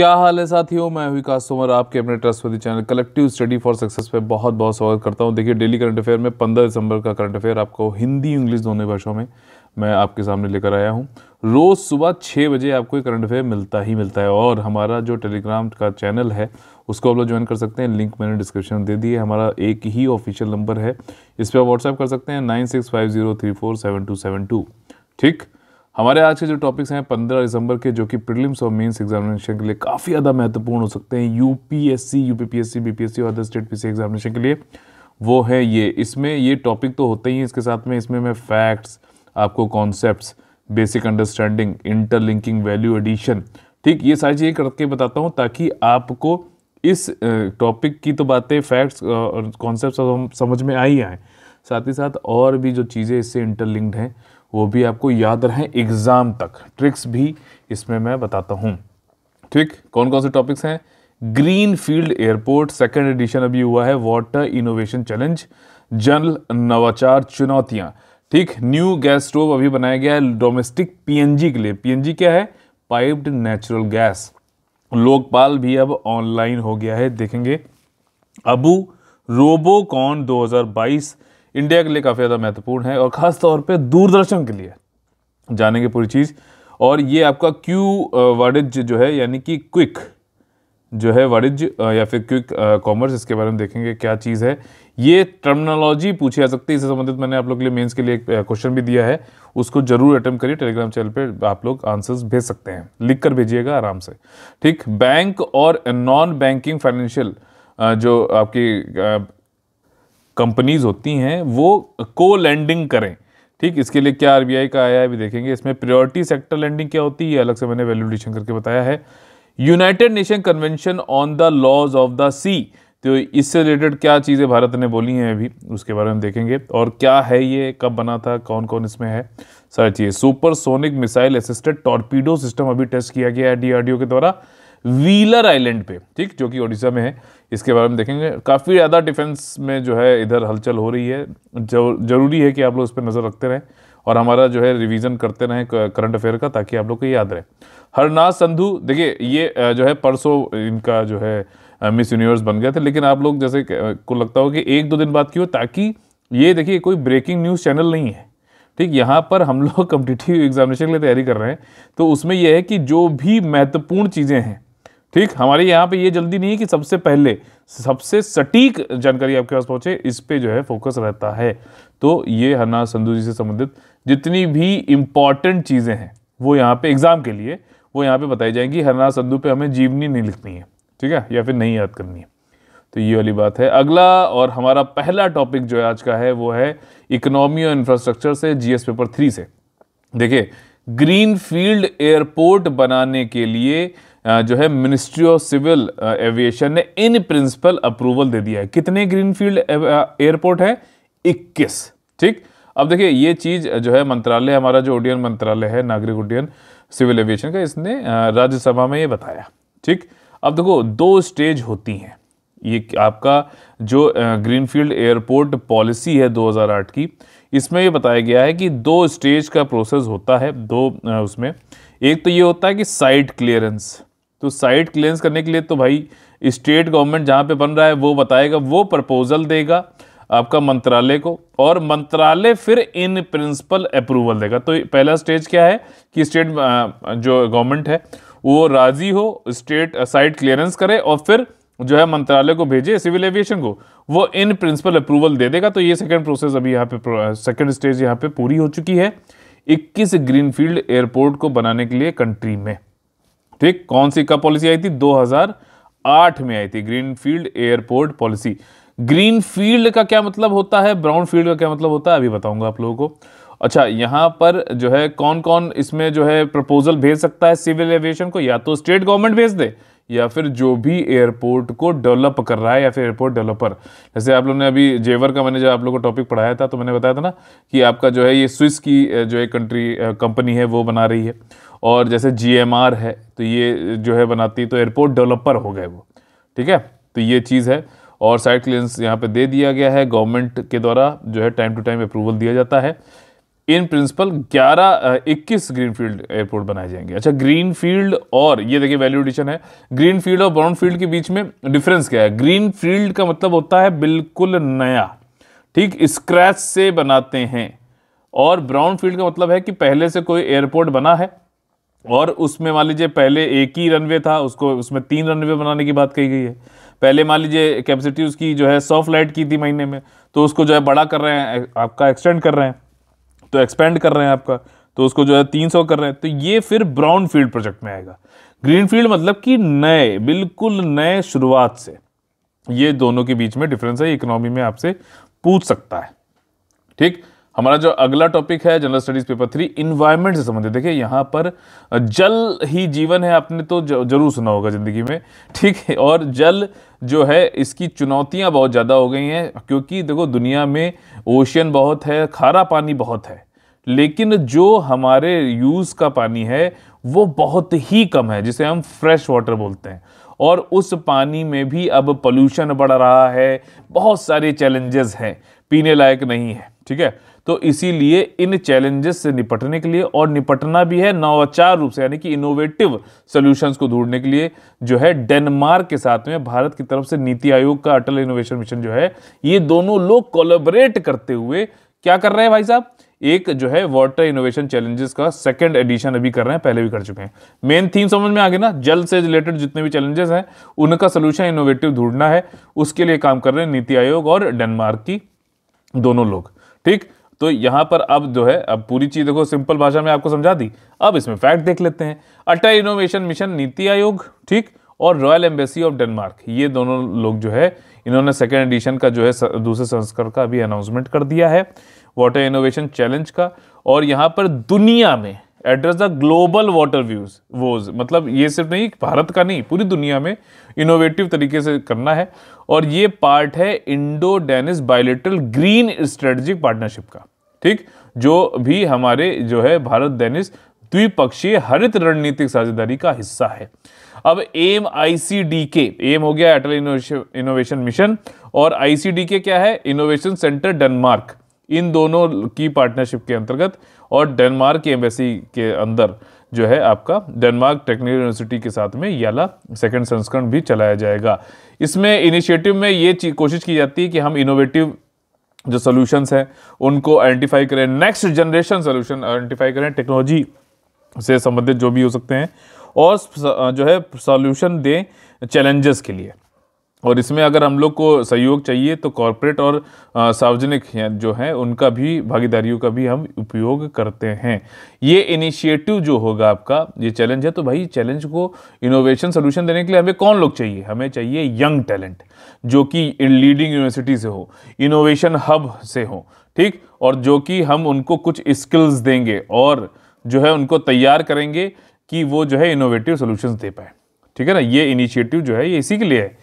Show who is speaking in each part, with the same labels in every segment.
Speaker 1: क्या हाल है साथियों मैं विकास तोमर आपके अपने trustworthy channel Collective Study for Success पे बहुत बहुत स्वागत करता हूं देखिए डेली करंट अफेयर में 15 दिसंबर का करंट अफेयर आपको हिंदी इंग्लिश दोनों भाषाओं में मैं आपके सामने लेकर आया हूं रोज़ सुबह छः बजे आपको ये करंट अफेयर मिलता ही मिलता है और हमारा जो टेलीग्राम का चैनल है उसको आप लोग ज्वाइन कर सकते हैं लिंक मैंने डिस्क्रिप्शन में दे दी है हमारा एक ही ऑफिशियल नंबर है इस पर आप व्हाट्सएप कर सकते हैं nine six five zero three four seven two seven two ठीक हमारे आज के जो टॉपिक्स हैं पंद्रह दिसंबर के जो कि प्रिलिम्स और मेंस एग्जामिनेशन के लिए काफ़ी ज़्यादा महत्वपूर्ण हो सकते हैं यूपीएससी यूपीपीएससी बीपीएससी और अदर स्टेट सी एग्जामिनेशन के लिए वो है ये इसमें ये टॉपिक तो होते ही इसके साथ में इसमें मैं फैक्ट्स आपको concept basic understanding interlinking value addition ठीक ये सारी चीज़ें करके बताता हूँ ताकि आपको इस टॉपिक की तो बातें फैक्ट्स और कॉन्सेप्ट समझ में आ ही आएँ साथ ही साथ और भी जो चीज़ें इससे इंटरलिंक्ड हैं वो भी आपको याद रहे एग्ज़ाम तक ट्रिक्स भी इसमें मैं बताता हूँ ठीक कौन कौन से टॉपिक्स हैं green field airport second edition अभी हुआ है वाटर इनोवेशन चैलेंज जनरल नवाचार चुनौतियाँ ठीक न्यू गैस स्टोव अभी बनाया गया है डोमेस्टिक पीएनजी के लिए पीएनजी क्या है पाइप्ड नेचुरल गैस लोकपाल भी अब ऑनलाइन हो गया है देखेंगे अबू रोबोकॉन इंडिया के लिए काफ़ी ज़्यादा महत्वपूर्ण है और ख़ास तौर पे दूरदर्शन के लिए जानेंगे पूरी चीज़ और ये आपका क्यू वाणिज्य जो है यानी कि क्विक जो है वाणिज्य या फिर क्विक कॉमर्स इसके बारे में देखेंगे क्या चीज़ है ये टर्मिनोलॉजी पूछी जा सकती है इससे संबंधित मैंने आप लोग के लिए मेंस के लिए एक क्वेश्चन भी दिया है उसको जरूर अटेम्प्ट करिए टेलीग्राम चैनल पे आप लोग आंसर्स भेज सकते हैं लिख कर भेजिएगा आराम से ठीक बैंक और नॉन बैंकिंग फाइनेंशियल जो आपकी कंपनीज होती हैं वो को लैंडिंग करें ठीक इसके लिए क्या आरबीआई का आया है भी देखेंगे इसमें प्रायोरिटी सेक्टर लैंडिंग क्या होती है ये अलग से मैंने वैल्यूडेशन करके बताया है United nation convention on the laws of the sea तो इससे रिलेटेड क्या चीज़ें भारत ने बोली हैं अभी उसके बारे में देखेंगे और क्या है ये कब बना था कौन कौन इसमें है सारी चीज़ें supersonic missile assisted torpedo system अभी टेस्ट किया गया है डी के द्वारा व्हीलर आइलैंड पे ठीक जो कि ओडिशा में है इसके बारे में देखेंगे काफ़ी ज़्यादा डिफेंस में जो है इधर हलचल हो रही है ज़रूरी है कि आप लोग उस पर नज़र रखते रहें और हमारा जो है रिवीजन करते रहें करंट अफेयर का ताकि आप लोग को याद रहे हरनाथ संधु देखिए ये जो है परसों इनका जो है मिस यूनिवर्स बन गया था लेकिन आप लोग जैसे को लगता हो कि एक दो दिन बाद क्यों ताकि ये देखिए कोई ब्रेकिंग न्यूज़ चैनल नहीं है ठीक यहाँ पर हम लोग कम्पिटिटिव एग्जामिनेशन के लिए तैयारी कर रहे हैं तो उसमें यह है कि जो भी महत्वपूर्ण चीज़ें हैं ठीक हमारे यहाँ पे ये जल्दी नहीं है कि सबसे पहले सबसे सटीक जानकारी आपके पास पहुँचे इस पर जो है फोकस रहता है तो ये हना संधु जी से संबंधित जितनी भी इम्पॉर्टेंट चीज़ें हैं वो यहाँ पे एग्ज़ाम के लिए वो यहाँ पे बताई जाएंगी हरना संधु पे हमें जीवनी नहीं लिखनी है ठीक है या फिर नहीं याद करनी है तो ये वाली बात है अगला और हमारा पहला टॉपिक जो है आज का है वो है इकोनॉमी और इंफ्रास्ट्रक्चर से जीएस पेपर थ्री से देखिए ग्रीन फील्ड एयरपोर्ट बनाने के लिए जो है मिनिस्ट्री ऑफ सिविल एविएशन ने इन प्रिंसिपल अप्रूवल दे दिया है कितने ग्रीनफील्ड एयरपोर्ट है 21 ठीक अब देखिए ये चीज़ जो है मंत्रालय हमारा जो उड्डयन मंत्रालय है नागरिक उड्डयन सिविल एविएशन का इसने राज्यसभा में ये बताया ठीक अब देखो दो स्टेज होती हैं ये आपका जो ग्रीनफील्ड एयरपोर्ट पॉलिसी है 2008 की इसमें ये बताया गया है कि दो स्टेज का प्रोसेस होता है दो उसमें एक तो ये होता है कि साइट क्लियरेंस तो साइट क्लेंस करने के लिए तो भाई स्टेट गवर्नमेंट जहाँ पे बन रहा है वो बताएगा वो प्रपोजल देगा आपका मंत्रालय को और मंत्रालय फिर इन प्रिंसिपल अप्रूवल देगा तो पहला स्टेज क्या है कि स्टेट जो गवर्नमेंट है वो राज़ी हो स्टेट साइट क्लियरेंस करे और फिर जो है मंत्रालय को भेजे सिविल एविएशन को वो इन प्रिंसिपल अप्रूवल दे देगा तो ये सेकेंड प्रोसेस अभी यहाँ पे सेकेंड स्टेज यहाँ पे पूरी हो चुकी है 21 ग्रीनफील्ड एयरपोर्ट को बनाने के लिए कंट्री में ठीक कौन सी कब पॉलिसी आई थी 2008 में आई थी green field airport policy green field का क्या मतलब होता है ब्राउन फील्ड का क्या मतलब होता है अभी बताऊंगा आप लोगों को अच्छा यहाँ पर जो है कौन कौन इसमें जो है प्रपोजल भेज सकता है सिविल एविएशन को या तो स्टेट गवर्नमेंट भेज दे या फिर जो भी एयरपोर्ट को डेवलप कर रहा है या फिर एयरपोर्ट डेवलपर जैसे आप लोगों ने अभी जेवर का मैंने जो आप लोग को टॉपिक पढ़ाया था तो मैंने बताया था ना कि आपका जो है ये स्विस की जो है कंट्री कंपनी है वो बना रही है और जैसे जी है तो ये जो है बनाती तो एयरपोर्ट डेवलपर हो गए वो ठीक है तो ये चीज़ है और साइट क्लियरेंस यहाँ पे दे दिया गया है गवर्नमेंट के द्वारा जो है टाइम टू टाइम अप्रूवल दिया जाता है इन प्रिंसिपल 11 21 फील्ड एयरपोर्ट बनाए जाएंगे अच्छा ग्रीन फील्ड और ये देखिए वैल्यू एडिशन है फील्ड और ब्राउन फील्ड के बीच में डिफरेंस क्या है ग्रीन फील्ड का मतलब होता है बिल्कुल नया ठीक स्क्रैच से बनाते हैं और ब्राउन फील्ड का मतलब है कि पहले से कोई एयरपोर्ट बना है और उसमें मान लीजिए पहले एक ही रनवे था उसको उसमें तीन रनवे बनाने की बात कही गई है पहले मान लीजिए कैपेसिटी उसकी जो है सौ फ्लाइट की थी महीने में तो उसको जो है बड़ा कर रहे हैं आपका एक्सटेंड कर रहे हैं तो एक्सपेंड कर रहे हैं आपका तो उसको जो है तीन सौ कर रहे हैं तो ये फिर ब्राउन फील्ड प्रोजेक्ट में आएगा ग्रीन फील्ड मतलब कि नए बिल्कुल नए शुरुआत से ये दोनों के बीच में डिफरेंस है इकोनॉमी में आपसे पूछ सकता है ठीक हमारा जो अगला टॉपिक है general studies paper three environment से संबंधित देखिए यहाँ पर जल ही जीवन है आपने तो जरूर सुना होगा ज़िंदगी में ठीक है और जल जो है इसकी चुनौतियाँ बहुत ज़्यादा हो गई हैं क्योंकि देखो दुनिया में ओशियन बहुत है खारा पानी बहुत है लेकिन जो हमारे यूज़ का पानी है वो बहुत ही कम है जिसे हम फ्रेश वाटर बोलते हैं और उस पानी में भी अब पोल्यूशन बढ़ रहा है बहुत सारे चैलेंजेस हैं पीने लायक नहीं है ठीक है तो इसीलिए इन चैलेंजेस से निपटने के लिए और निपटना भी है नवाचार रूप से यानी कि इनोवेटिव सोल्यूशंस को ढूंढने के लिए जो है डेनमार्क के साथ में भारत की तरफ से नीति आयोग का अटल इनोवेशन मिशन जो है ये दोनों लोग कोलेबरेट करते हुए क्या कर रहे हैं भाई साहब एक जो है वाटर इनोवेशन चैलेंजेस का सेकंड एडिशन अभी कर रहे हैं पहले भी कर चुके हैं मेन थीम समझ में आ गई ना जल से रिलेटेड जितने भी चैलेंजेस हैं उनका सोल्यूशन इनोवेटिव ढूंढना है उसके लिए काम कर रहे हैं नीति आयोग और डेनमार्क की दोनों लोग ठीक तो यहां पर अब जो है अब पूरी चीज़ देखो सिंपल भाषा में आपको समझा दी अब इसमें फैक्ट देख लेते हैं अटल इनोवेशन मिशन नीति आयोग ठीक और रॉयल एम्बेसी ऑफ डेनमार्क ये दोनों लोग जो है इन्होंने सेकेंड एडिशन का जो है दूसरे संस्करण का अभी अनाउंसमेंट कर दिया है वाटर इनोवेशन चैलेंज का और यहाँ पर दुनिया में address the global water views woes मतलब ये सिर्फ नहीं भारत का नहीं पूरी दुनिया में इनोवेटिव तरीके से करना है और ये पार्ट है Indo Danish bilateral green strategic partnership का ठीक जो भी हमारे जो है भारत डेनिस द्विपक्षीय हरित रणनीतिक साझेदारी का हिस्सा है अब एम आई के एम हो गया अटल इनोवेशन मिशन और आई के क्या है इनोवेशन सेंटर डेनमार्क इन दोनों की पार्टनरशिप के अंतर्गत और डेनमार्क की एम्बेसी के अंदर जो है आपका डेनमार्क टेक्निकल यूनिवर्सिटी के साथ में याला सेकंड संस्करण भी चलाया जाएगा इसमें इनिशिएटिव में ये कोशिश की जाती है कि हम इनोवेटिव जो सोल्यूशंस हैं उनको आइडेंटिफाई करें नेक्स्ट जनरेशन सोल्यूशन आइडेंटिफाई करें टेक्नोलॉजी से संबंधित जो भी हो सकते हैं और जो है सोल्यूशन दें चैलेंजेस के लिए और इसमें अगर हम लोग को सहयोग चाहिए तो कॉरपोरेट और सार्वजनिक जो है उनका भी भागीदारियों का भी हम उपयोग करते हैं ये इनिशिएटिव जो होगा आपका ये चैलेंज है तो भाई चैलेंज को इनोवेशन सोल्यूशन देने के लिए हमें कौन लोग चाहिए हमें चाहिए यंग टैलेंट जो कि लीडिंग यूनिवर्सिटी से हो इनोवेशन हब से हो ठीक और जो कि हम उनको कुछ स्किल्स देंगे और जो है उनको तैयार करेंगे कि वो जो है इनोवेटिव सोल्यूशन दे पाए ठीक है ना ये इनिशिएटिव जो है ये इसी के लिए है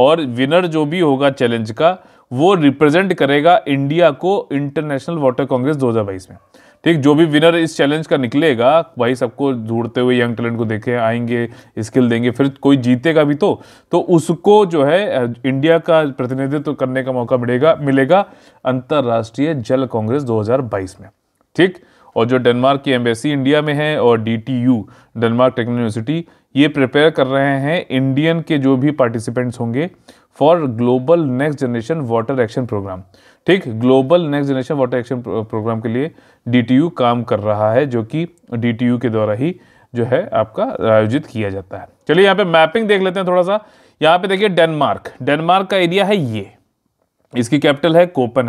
Speaker 1: और विनर जो भी होगा चैलेंज का वो रिप्रेजेंट करेगा इंडिया को इंटरनेशनल वाटर कांग्रेस 2022 में ठीक जो भी विनर इस चैलेंज का निकलेगा भाई सबको ढूंढते हुए यंग टैलेंट को देखें आएंगे स्किल देंगे फिर कोई जीतेगा भी तो तो उसको जो है इंडिया का प्रतिनिधित्व करने का मौका मिलेगा मिलेगा अंतर्राष्ट्रीय जल कांग्रेस 2022 में ठीक और जो डेनमार्क की एम्बेसी इंडिया में है और D T U Denmark techno university ये प्रिपेयर कर रहे हैं इंडियन के जो भी पार्टिसिपेंट्स होंगे for global next generation water action programme ठीक global next generation water action programme के लिए यू काम कर रहा है जो कि डीटीयू के द्वारा ही जो है आपका आयोजित किया जाता है चलिए यहाँ पे मैपिंग देख लेते हैं थोड़ा सा यहाँ पे देखिए डेनमार्क डेनमार्क का एरिया है ये इसकी कैपिटल है कोपन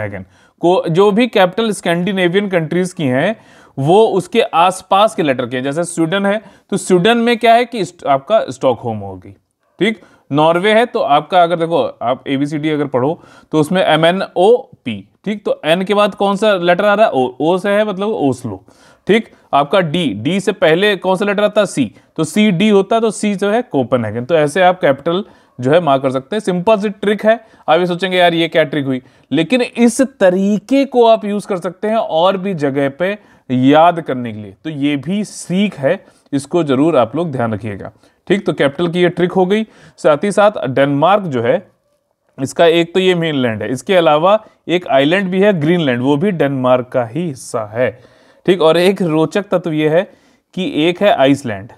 Speaker 1: को जो भी कैपिटल स्कैंडिनेवियन कंट्रीज़ की हैं वो उसके आसपास के लेटर के जैसे स्वीडन है तो स्वीडन में क्या है कि आपका स्टॉक होम होगी ठीक नॉर्वे है तो आपका अगर देखो आप एबीसीडी अगर पढ़ो तो उसमें एम एन ओ पी ठीक तो एन के बाद कौन सा लेटर आ रहा है ओ ओ से है मतलब ओस्लो ठीक आपका डी डी से पहले कौन सा लेटर आता है सी तो सी डी होता है तो सी जो है कोपन तो ऐसे आप कैपिटल जो है मार कर सकते हैं सिंपल सी ट्रिक है आप ये सोचेंगे यार ये क्या ट्रिक हुई लेकिन इस तरीके को आप यूज़ कर सकते हैं और भी जगह पे याद करने के लिए तो ये भी सीख है इसको ज़रूर आप लोग ध्यान रखिएगा ठीक तो कैपिटल की ये ट्रिक हो गई साथ ही साथ डेनमार्क जो है इसका एक तो ये मेनलैंड है इसके अलावा एक आइलैंड भी है ग्रीनलैंड वो भी डेनमार्क का ही हिस्सा है ठीक और एक रोचक तत्व ये है कि एक है आइसलैंड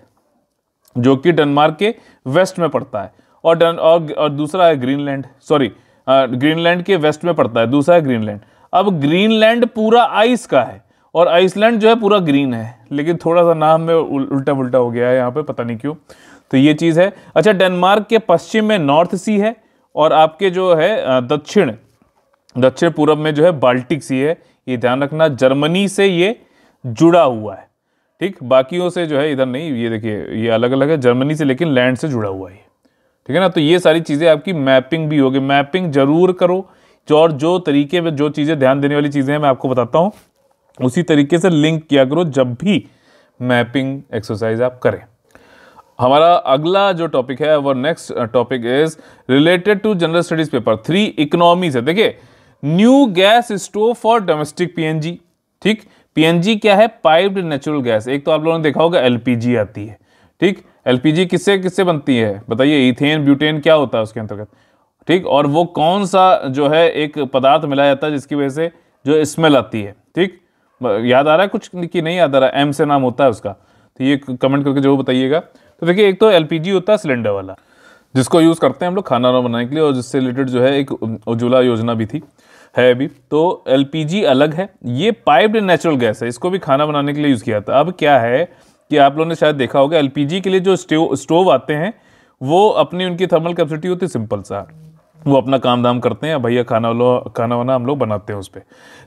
Speaker 1: जो कि डेनमार्क के वेस्ट में पड़ता है और डन और, और दूसरा है ग्रीनलैंड सॉरी ग्रीनलैंड के वेस्ट में पड़ता है दूसरा है ग्रीनलैंड अब ग्रीनलैंड पूरा आइस का है और आइसलैंड जो है पूरा ग्रीन है लेकिन थोड़ा सा नाम में उल्टा उल्टा हो गया है यहाँ पे पता नहीं क्यों तो ये चीज़ है अच्छा डेनमार्क के पश्चिम में नॉर्थ सी है और आपके जो है दक्षिण दक्षिण पूर्व में जो है बाल्टिक सी है ये ध्यान रखना जर्मनी से ये जुड़ा हुआ है ठीक बाकियों से जो है इधर नहीं ये देखिए ये अलग अलग है जर्मनी से लेकिन लैंड से जुड़ा हुआ है ठीक है ना तो ये सारी चीज़ें आपकी मैपिंग भी होगी मैपिंग जरूर करो जो और जो तरीके में जो चीज़ें ध्यान देने वाली चीज़ें हैं मैं आपको बताता हूँ उसी तरीके से लिंक किया करो जब भी मैपिंग एक्सरसाइज आप करें हमारा अगला जो टॉपिक है वो next topic is related to general studies paper three economy है देखिए new gas stove for domestic PNG ठीक पीएनजी क्या है पाइप्ड नेचुरल गैस एक तो आप लोगों ने देखा होगा एलपीजी आती है ठीक एलपीजी किससे किससे बनती है बताइए इथेन ब्यूटेन क्या होता है उसके अंतर्गत ठीक और वो कौन सा जो है एक पदार्थ मिलाया जाता है जिसकी वजह से जो स्मेल आती है ठीक याद आ रहा है कुछ कि नहीं याद आ रहा है एम से नाम होता है उसका तो ये कमेंट करके जरूर बताइएगा तो देखिए एक तो एलपीजी होता है सिलेंडर वाला जिसको यूज़ करते हैं हम लोग खाना वाना बनाने के लिए और जिससे रिलेटेड जो है एक उज्ज्वला योजना भी थी है अभी तो एलपीजी अलग है ये पाइप्ड नेचुरल गैस है इसको भी खाना बनाने के लिए यूज़ किया जाता है अब क्या है कि आप लोगों ने शायद देखा होगा एल के लिए जो स्टोव आते हैं वो अपनी उनकी थर्मल कैपेसिटी होती है सिंपल सा वो अपना काम धाम करते हैं भैया खाना वाला खाना वाना हम लोग बनाते हैं उस पर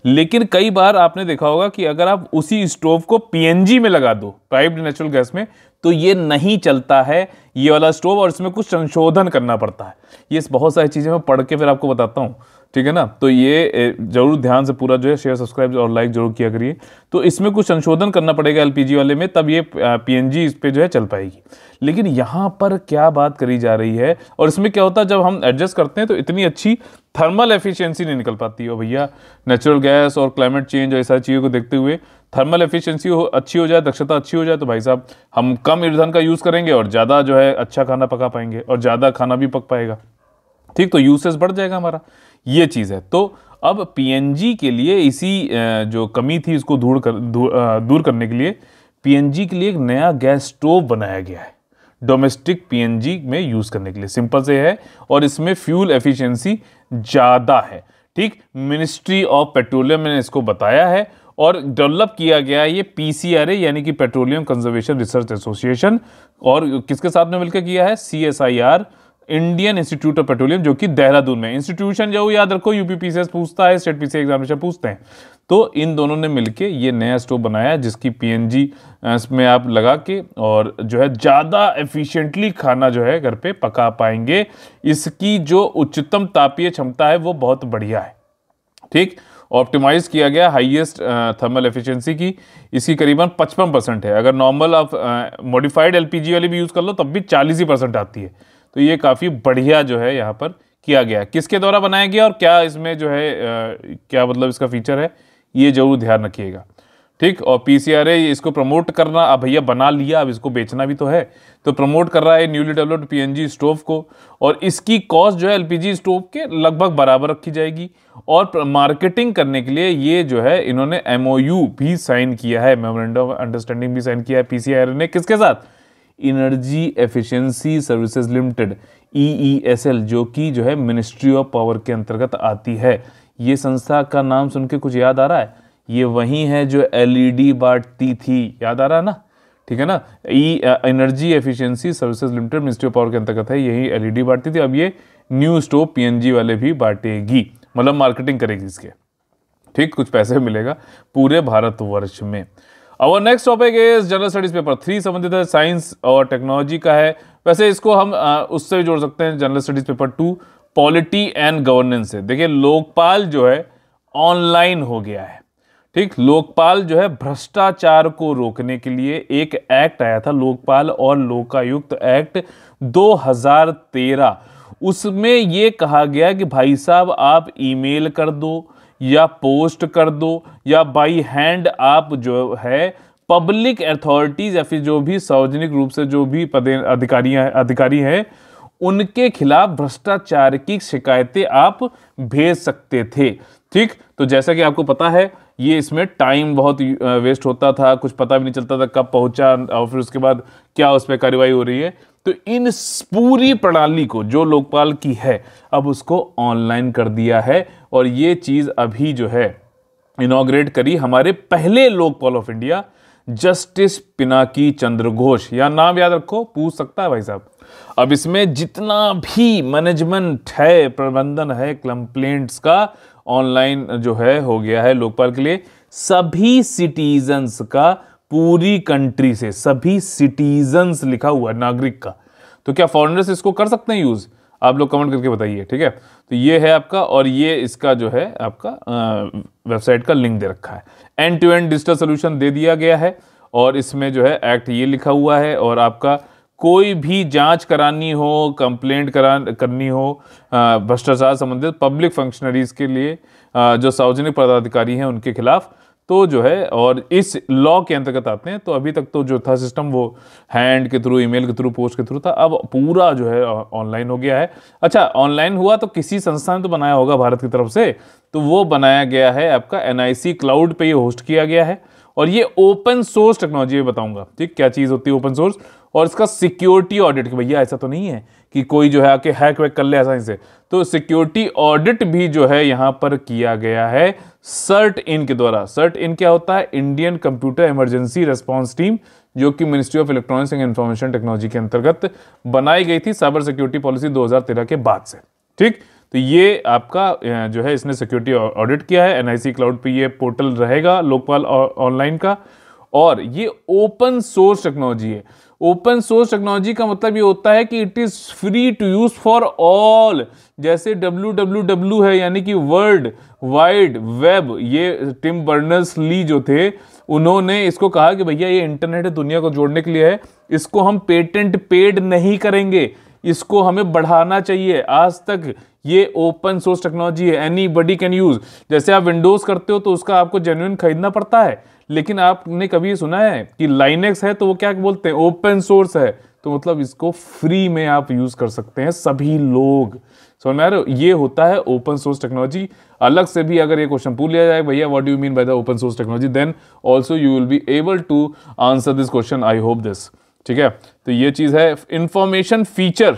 Speaker 1: लेकिन कई बार आपने देखा होगा कि अगर आप उसी स्टोव को पीएनजी में लगा दो पाइप्ड नेचुरल गैस में तो ये नहीं चलता है ये वाला स्टोव और इसमें कुछ संशोधन करना पड़ता है ये बहुत सारी चीज़ें मैं पढ़ के फिर आपको बताता हूँ ठीक है ना तो ये जरूर ध्यान से पूरा जो है शेयर सब्सक्राइब और लाइक जरूर किया करिए तो इसमें कुछ संशोधन करना पड़ेगा एलपीजी वाले में तब ये पीएनजी इस पर जो है चल पाएगी लेकिन यहाँ पर क्या बात करी जा रही है और इसमें क्या होता है जब हम एडजस्ट करते हैं तो इतनी अच्छी थर्मल एफिशिएंसी नहीं निकल पाती है भैया नेचुरल गैस और क्लाइमेट चेंज और ऐसा सारी चीज़ों को देखते हुए थर्मल एफिशिएंसी हो अच्छी हो जाए दक्षता अच्छी हो जाए तो भाई साहब हम कम ईंधन का यूज़ करेंगे और ज़्यादा जो है अच्छा खाना पका पाएंगे और ज़्यादा खाना भी पक पाएगा ठीक तो यूसेज बढ़ जाएगा हमारा ये चीज़ है तो अब पीएनजी के लिए इसी जो कमी थी इसको दूर कर दूर, करने के लिए पीएनजी के लिए एक नया गैस स्टोव बनाया गया है डोमेस्टिक पीएनजी में यूज़ करने के लिए सिंपल से है और इसमें फ्यूल एफिशिएंसी ज़्यादा है ठीक मिनिस्ट्री ऑफ पेट्रोलियम ने इसको बताया है और डेवलप किया गया है ये पी यानी कि पेट्रोलियम कंजर्वेशन रिसर्च एसोसिएशन और किसके साथ में मिलकर किया है C Indian Institute of Petroleum जो कि देहरादून में इंस्टीट्यूशन जो याद रखो यूपी पूछता है स्टेट पीसी एग्जामिनेशन पूछते हैं तो इन दोनों ने मिलकर ये नया स्टोव बनाया जिसकी पीएनजी में आप लगा के और जो है ज़्यादा एफिशिएंटली खाना जो है घर पे पका पाएंगे इसकी जो उच्चतम तापीय क्षमता है वो बहुत बढ़िया है ठीक ऑप्टिमाइज किया गया हाईएस्ट थर्मल एफिशिएंसी की इसकी करीबन 55 परसेंट है अगर नॉर्मल आप मॉडिफाइड एलपीजी वाली भी यूज़ कर लो तब भी 40 ही परसेंट आती है तो ये काफ़ी बढ़िया जो है यहाँ पर किया गया किसके द्वारा बनाया गया और क्या इसमें जो है आ, क्या मतलब इसका फीचर है ये जरूर ध्यान रखिएगा ठीक और पी इसको प्रमोट करना अब भैया बना लिया अब इसको बेचना भी तो है तो प्रमोट कर रहा है न्यूली डेवलप्ड पीएनजी स्टोव को और इसकी कॉस्ट जो है एलपीजी स्टोव के लगभग बराबर रखी जाएगी और मार्केटिंग करने के लिए ये जो है इन्होंने एमओयू भी साइन किया है मेमोरेंडम ऑफ अंडरस्टैंडिंग भी साइन किया है पी ने किसके साथ energy efficiency services limited E जो कि जो है मिनिस्ट्री ऑफ पावर के अंतर्गत आती है ये संस्था का नाम सुन के कुछ याद आ रहा है ये वही है जो एलईडी e बांटती थी याद आ रहा है ना ठीक है ना E energy efficiency services limited ministry of power के अंतर्गत है यही एलईडी e बांटती थी अब ये न्यू स्टोव पीएनजी वाले भी बांटेगी मतलब मार्केटिंग करेगी इसके ठीक कुछ पैसे मिलेगा पूरे भारतवर्ष में और next topic is general studies paper three संबंधित है साइंस और टेक्नोलॉजी का है वैसे इसको हम आ, उससे भी जोड़ सकते हैं general studies paper two polity and governance है देखिए लोकपाल जो है ऑनलाइन हो गया है ठीक लोकपाल जो है भ्रष्टाचार को रोकने के लिए एक एक्ट आया था लोकपाल और लोकायुक्त एक्ट 2013 उसमें यह कहा गया कि भाई साहब आप ईमेल कर दो या पोस्ट कर दो या बाई हैंड आप जो है पब्लिक अथॉरिटीज़ या फिर जो भी सार्वजनिक रूप से जो भी पदे अधिकारी अधिकारी हैं उनके खिलाफ भ्रष्टाचार की शिकायतें आप भेज सकते थे ठीक तो जैसा कि आपको पता है ये इसमें टाइम बहुत वेस्ट होता था कुछ पता भी नहीं चलता था कब पहुंचा और फिर उसके बाद क्या उस पर कार्रवाई हो रही है तो इन पूरी प्रणाली को जो लोकपाल की है अब उसको ऑनलाइन कर दिया है और ये चीज़ अभी जो है इनाग्रेट करी हमारे पहले Lokpal of India justice Pinaki Chandra Ghosh या नाम याद रखो पूछ सकता है भाई साहब अब इसमें जितना भी मैनेजमेंट है प्रबंधन है कंप्लेंट्स का ऑनलाइन जो है हो गया है लोकपाल के लिए सभी सिटीजन्स का पूरी कंट्री से सभी सिटीजन्स लिखा हुआ नागरिक का तो क्या फॉरनर्स इसको कर सकते हैं यूज़ आप लोग कमेंट करके बताइए ठीक है तो ये है आपका और ये इसका जो है आपका वेबसाइट का लिंक दे रखा है end to end digital solution दे दिया गया है और इसमें जो है एक्ट ये लिखा हुआ है और आपका कोई भी जांच करानी हो कंप्लेंट करा करनी हो भ्रष्टाचार संबंधित पब्लिक फंक्शनरीज़ के लिए आ, जो सार्वजनिक पदाधिकारी हैं उनके खिलाफ तो जो है और इस लॉ के अंतर्गत आते हैं तो अभी तक तो जो था सिस्टम वो हैंड के थ्रू ईमेल के थ्रू पोस्ट के थ्रू था अब पूरा जो है ऑनलाइन हो गया है अच्छा ऑनलाइन हुआ तो किसी संस्था ने तो बनाया होगा भारत की तरफ से तो वो बनाया गया है आपका एन क्लाउड पर ये होस्ट किया गया है और ये ओपन सोर्स टेक्नोलॉजी में बताऊंगा ठीक क्या चीज़ होती है ओपन सोर्स और इसका सिक्योरिटी ऑडिट भैया ऐसा तो नहीं है कि कोई जो है आके हैक वैक कर ले आसानी से तो सिक्योरिटी ऑडिट भी जो है यहाँ पर किया गया है सर्ट इन के द्वारा सर्ट इन क्या होता है Indian computer emergency response team जो कि ministry of electronics and information technology के अंतर्गत बनाई गई थी साइबर सिक्योरिटी पॉलिसी दो के बाद से ठीक तो ये आपका जो है इसने सिक्योरिटी ऑडिट किया है एनआईसी क्लाउड पे ये पोर्टल रहेगा लोकपाल ऑनलाइन का और ये ओपन सोर्स टेक्नोलॉजी है ओपन सोर्स टेक्नोलॉजी का मतलब ये होता है कि it is free to use for all जैसे डब्ल्यू डब्ल्यू डब्ल्यू है यानी कि वर्ल्ड वाइड वेब ये टिम बर्नर्स ली जो थे उन्होंने इसको कहा कि भैया ये इंटरनेट है दुनिया को जोड़ने के लिए है इसको हम पेटेंट पेड नहीं करेंगे इसको हमें बढ़ाना चाहिए आज तक ये ओपन सोर्स टेक्नोलॉजी है एनी बडी कैन यूज़ जैसे आप विंडोज़ करते हो तो उसका आपको जेन्यून खरीदना पड़ता है लेकिन आपने कभी सुना है कि लाइनेक्स है तो वो क्या बोलते हैं ओपन सोर्स है तो मतलब इसको फ्री में आप यूज़ कर सकते हैं सभी लोग सो में ये होता है ओपन सोर्स टेक्नोलॉजी अलग से भी अगर ये क्वेश्चन पूछ लिया जाए भैया what do you mean by the open source technology then also you will be able to answer this question I hope this ठीक है तो ये चीज़ है इंफॉर्मेशन फीचर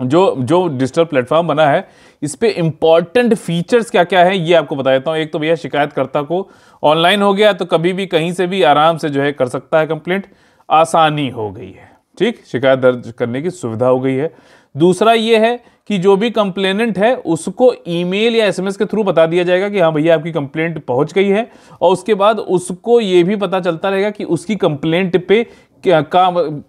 Speaker 1: जो जो डिजिटल प्लेटफॉर्म बना है इस पर इम्पॉर्टेंट फीचर्स क्या क्या है ये आपको बता देता हूँ एक तो भैया शिकायतकर्ता को ऑनलाइन हो गया तो कभी भी कहीं से भी आराम से जो है कर सकता है कंप्लेंट आसानी हो गई है ठीक शिकायत दर्ज करने की सुविधा हो गई है दूसरा ये है कि जो भी कंप्लेनेंट है उसको ईमेल या एसएमएस के थ्रू बता दिया जाएगा कि हाँ भैया आपकी कंप्लेंट पहुंच गई है और उसके बाद उसको ये भी पता चलता रहेगा कि उसकी कंप्लेंट पे क्या का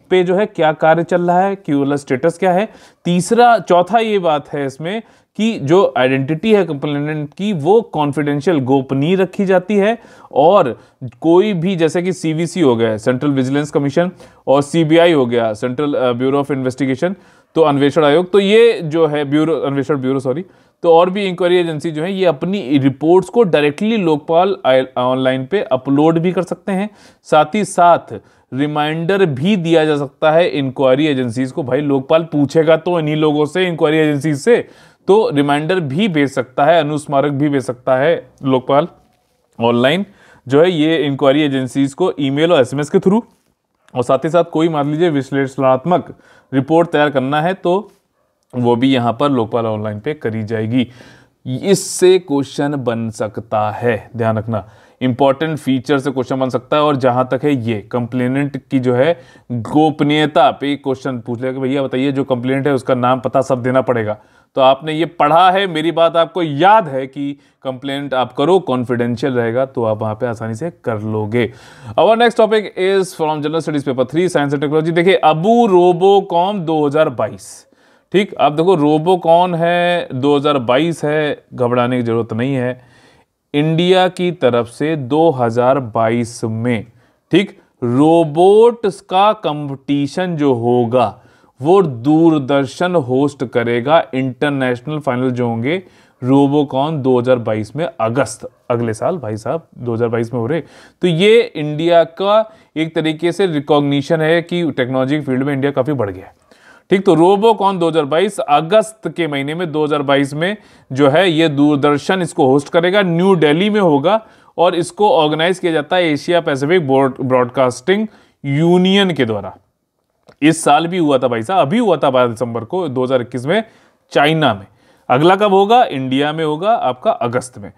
Speaker 1: पे जो है क्या कार्य चल रहा है कि वाला मतलब स्टेटस क्या है तीसरा चौथा ये बात है इसमें कि जो आइडेंटिटी है कंप्लेनेंट की वो कॉन्फिडेंशियल गोपनीय रखी जाती है और कोई भी जैसे कि सीवीसी हो गया सेंट्रल विजिलेंस कमीशन और सीबीआई हो गया सेंट्रल ब्यूरो ऑफ इन्वेस्टिगेशन तो अन्वेषण आयोग तो ये जो है ब्यूरो अन्वेषण ब्यूरो सॉरी तो और भी इंक्वायरी एजेंसी जो है ये अपनी रिपोर्ट्स को डायरेक्टली लोकपाल ऑनलाइन पे अपलोड भी कर सकते हैं साथ ही साथ रिमाइंडर भी दिया जा सकता है इंक्वायरी एजेंसीज को भाई लोकपाल पूछेगा तो इन्हीं लोगों से इंक्वायरी एजेंसी से तो रिमाइंडर भी भेज सकता है अनुस्मारक भी भेज सकता है लोकपाल ऑनलाइन जो है ये इंक्वायरी एजेंसीज को ईमेल और एसएमएस के थ्रू और साथ ही साथ कोई मान लीजिए विश्लेषणात्मक रिपोर्ट तैयार करना है तो वो भी यहाँ पर लोकपाल ऑनलाइन पे करी जाएगी इससे क्वेश्चन बन सकता है ध्यान रखना इंपॉर्टेंट फीचर से क्वेश्चन बन सकता है और जहां तक है ये कंप्लेनेंट की जो है गोपनीयता पे क्वेश्चन पूछ लेगा भैया बताइए जो कंप्लेनेंट है उसका नाम पता सब देना पड़ेगा तो आपने ये पढ़ा है मेरी बात आपको याद है कि कंप्लेंट आप करो कॉन्फिडेंशियल रहेगा तो आप वहाँ पे आसानी से कर लोगे our next topic is from general studies paper three science and technology देखिए अबू रोबो कॉम 2022 ठीक आप देखो रोबो कॉन है 2022 है घबराने की ज़रूरत नहीं है इंडिया की तरफ से 2022 में ठीक रोबोट्स का कंपटीशन जो होगा वो दूरदर्शन होस्ट करेगा इंटरनेशनल फाइनल जो होंगे रोबोकॉन 2022 में अगस्त अगले साल भाई साहब 2022 में हो रहे तो ये इंडिया का एक तरीके से रिकॉग्निशन है कि टेक्नोलॉजी के फील्ड में इंडिया काफ़ी बढ़ गया है ठीक तो रोबोकॉन 2022 अगस्त के महीने में 2022 में जो है ये दूरदर्शन इसको होस्ट करेगा न्यू दिल्ली में होगा और इसको ऑर्गेनाइज किया जाता है एशिया पैसिफिक ब्रॉडकास्टिंग यूनियन के द्वारा इस साल भी हुआ था भाई साहब अभी हुआ था बारह दिसंबर को 2021 में चाइना में अगला कब होगा इंडिया में होगा आपका अगस्त में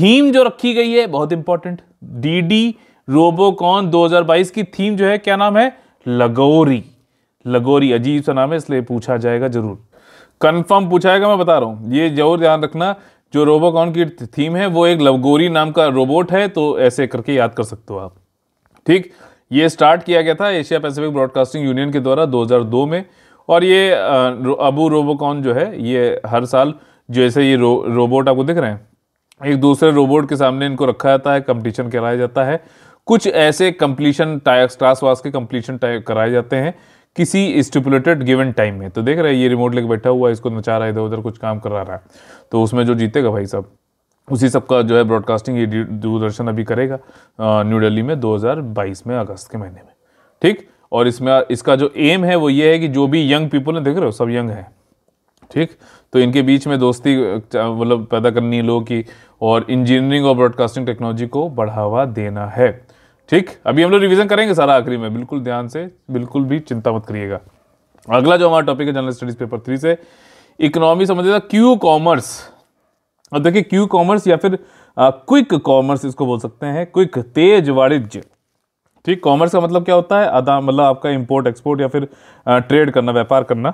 Speaker 1: थीम जो रखी गई है बहुत इंपॉर्टेंट डीडी रोबोकॉन 2022 की थीम जो है क्या नाम है लगोरी लगोरी अजीब सा नाम है इसलिए पूछा जाएगा जरूर कंफर्म पूछा जाएगा मैं बता रहा हूं ये जरूर ध्यान रखना जो रोबोकॉन की थीम है वो एक लगोरी नाम का रोबोट है तो ऐसे करके याद कर सकते हो आप ठीक ये स्टार्ट किया गया था एशिया पैसिफिक ब्रॉडकास्टिंग यूनियन के द्वारा 2002 में और ये अबू रोबोकॉन जो है ये हर साल जैसे ये रो, रोबोट आपको दिख रहे हैं एक दूसरे रोबोट के सामने इनको रखा जाता है कंपटीशन कराया जाता है कुछ ऐसे कंप्लीशन टास्क वास के कंप्लीशन कराए जाते हैं किसी स्टिपुलेटेड गिवन टाइम में तो देख रहे हैं ये रिमोट लेके बैठा हुआ है इसको नचा रहा है इधर उधर कुछ काम करा रहा है तो उसमें जो जीतेगा भाई साहब उसी सब का जो है ब्रॉडकास्टिंग ये दूरदर्शन अभी करेगा न्यू दिल्ली में 2022 में अगस्त के महीने में ठीक और इसमें इसका जो एम है वो ये है कि जो भी यंग पीपल हैं देख रहे हो सब यंग हैं ठीक तो इनके बीच में दोस्ती मतलब पैदा करनी है लोगों की और इंजीनियरिंग और ब्रॉडकास्टिंग टेक्नोलॉजी को बढ़ावा देना है ठीक अभी हम लोग रिविजन करेंगे सारा आखिरी में बिल्कुल ध्यान से बिल्कुल भी चिंता मत करिएगा अगला जो हमारा टॉपिक है जनरल स्टडीज पेपर थ्री से इकोनॉमी समझिएगा क्यू कॉमर्स और देखिए क्यू कॉमर्स या फिर क्विक कॉमर्स इसको बोल सकते हैं क्विक तेज वाणिज्य ठीक कॉमर्स का मतलब क्या होता है आधा मतलब आपका इंपोर्ट एक्सपोर्ट या फिर ट्रेड करना व्यापार करना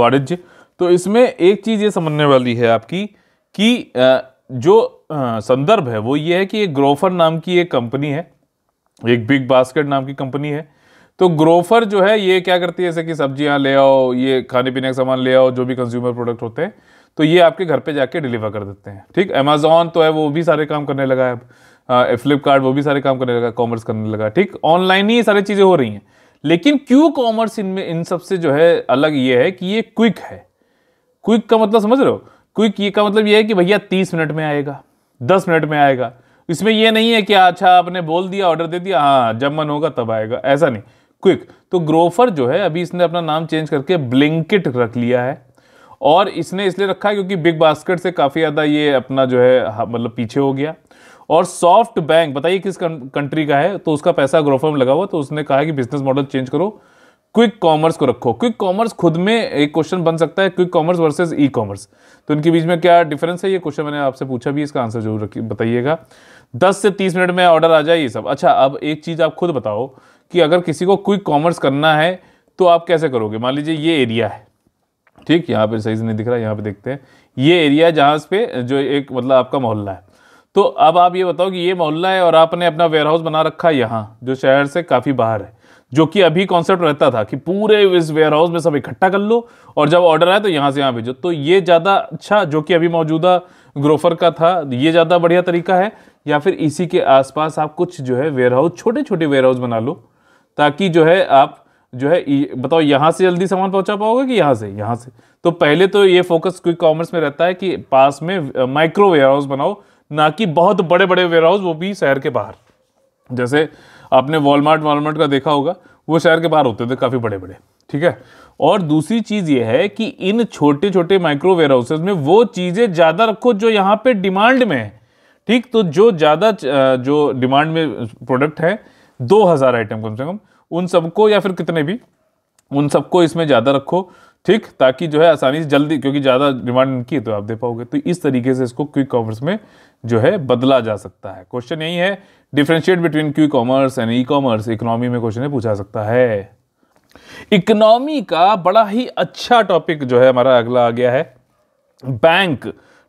Speaker 1: वाणिज्य तो इसमें एक चीज़ ये समझने वाली है आपकी कि जो संदर्भ है वो ये है कि एक ग्रोफर नाम की एक कंपनी है एक बिग बास्केट नाम की कंपनी है तो ग्रोफर जो है ये क्या करती है जैसे कि सब्जियां ले आओ ये खाने पीने का सामान ले आओ जो भी कंज्यूमर प्रोडक्ट होते हैं तो ये आपके घर पे जाके डिलीवर कर देते हैं ठीक अमेजोन तो है वो भी सारे काम करने लगा है अब फ्लिपकार्ट वो भी सारे काम करने लगा कॉमर्स करने लगा ठीक ऑनलाइन ही सारी चीज़ें हो रही हैं लेकिन क्यों कॉमर्स इनमें इन सबसे जो है अलग ये है कि ये क्विक है क्विक का मतलब समझ रहे हो क्विक ये का मतलब ये है कि भैया तीस मिनट में आएगा दस मिनट में आएगा इसमें यह नहीं है कि अच्छा आपने बोल दिया ऑर्डर दे दिया हाँ जब मन होगा तब आएगा ऐसा नहीं क्विक तो ग्रोफर जो है अभी इसने अपना नाम चेंज करके ब्लिंकिट रख लिया है और इसने इसलिए रखा है क्योंकि बिग बास्केट से काफ़ी ज़्यादा ये अपना जो है हाँ, मतलब पीछे हो गया और सॉफ्ट बैंक बताइए किस कंट्री का है तो उसका पैसा ग्रोफर में लगा हुआ तो उसने कहा कि बिजनेस मॉडल चेंज करो क्विक कॉमर्स को रखो क्विक कॉमर्स खुद में एक क्वेश्चन बन सकता है quick commerce versus E commerce तो इनके बीच में क्या डिफरेंस है ये क्वेश्चन मैंने आपसे पूछा भी इसका आंसर जरूर बताइएगा दस से तीस मिनट में ऑर्डर आ जाए ये सब अच्छा अब एक चीज़ आप खुद बताओ कि अगर किसी को क्विक कॉमर्स करना है तो आप कैसे करोगे मान लीजिए ये एरिया है ठीक यहाँ पर सही से नहीं दिख रहा यहाँ पर देखते हैं ये एरिया जहाँ पे जो एक मतलब आपका मोहल्ला है तो अब आप ये बताओ कि ये मोहल्ला है और आपने अपना वेयर हाउस बना रखा है यहाँ जो शहर से काफ़ी बाहर है जो कि अभी कॉन्सेप्ट रहता था कि पूरे इस वेयर हाउस में सब इकट्ठा कर लो और जब ऑर्डर आए तो यहाँ से यहाँ भेजो तो ये ज़्यादा अच्छा जो कि अभी मौजूदा ग्रोफर का था ये ज़्यादा बढ़िया तरीका है या फिर इसी के आसपास आप कुछ जो है वेयर हाउस छोटे छोटे वेयर हाउस बना लो ताकि जो है आप जो है बताओ यहाँ से जल्दी सामान पहुँचा पाओगे कि यहाँ से यहाँ से तो पहले तो ये फोकस क्विक कॉमर्स में रहता है कि पास में माइक्रो वेयर हाउस बनाओ ना कि बहुत बड़े बड़े वेयर हाउस वो भी शहर के बाहर जैसे आपने वॉलमार्ट वॉलमार्ट का देखा होगा वो शहर के बाहर होते थे काफ़ी बड़े बड़े ठीक है और दूसरी चीज़ ये है कि इन छोटे छोटे माइक्रो वेयर हाउसेज में वो चीज़ें ज़्यादा रखो जो यहाँ पे डिमांड में है ठीक तो जो ज़्यादा जो डिमांड में प्रोडक्ट है दो हज़ार आइटम कम से कम उन सबको या फिर कितने भी उन सबको इसमें ज़्यादा रखो ठीक ताकि जो है आसानी से जल्दी क्योंकि ज़्यादा डिमांड इनकी है तो आप दे पाओगे तो इस तरीके से इसको क्विक कॉमर्स में जो है बदला जा सकता है क्वेश्चन यही है differentiate between quick commerce and E commerce economy में क्वेश्चन पूछा सकता है इकोनॉमी का बड़ा ही अच्छा टॉपिक जो है हमारा अगला आ गया है बैंक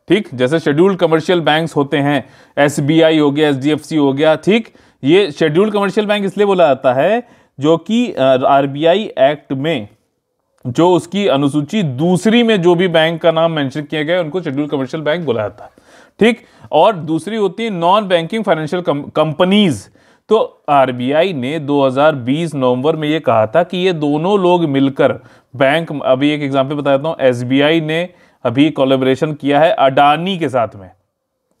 Speaker 1: ठीक जैसे शेड्यूल्ड कमर्शियल बैंक्स होते हैं एसबीआई हो गया एसडीएफसी हो गया ठीक ये शेड्यूल्ड कमर्शियल बैंक इसलिए बोला जाता है जो कि आरबीआई एक्ट में जो उसकी अनुसूची दूसरी में जो भी बैंक का नाम मेंशन किया गया है उनको शेड्यूल कमर्शियल बैंक बुलाया था ठीक और दूसरी होती है नॉन बैंकिंग फाइनेंशियल कंपनीज तो आरबीआई ने 2020 नवंबर में ये कहा था कि ये दोनों लोग मिलकर बैंक अभी एक एग्जांपल बताता हूँ एसबीआई ने अभी कोलेबरेशन किया है अडानी के साथ में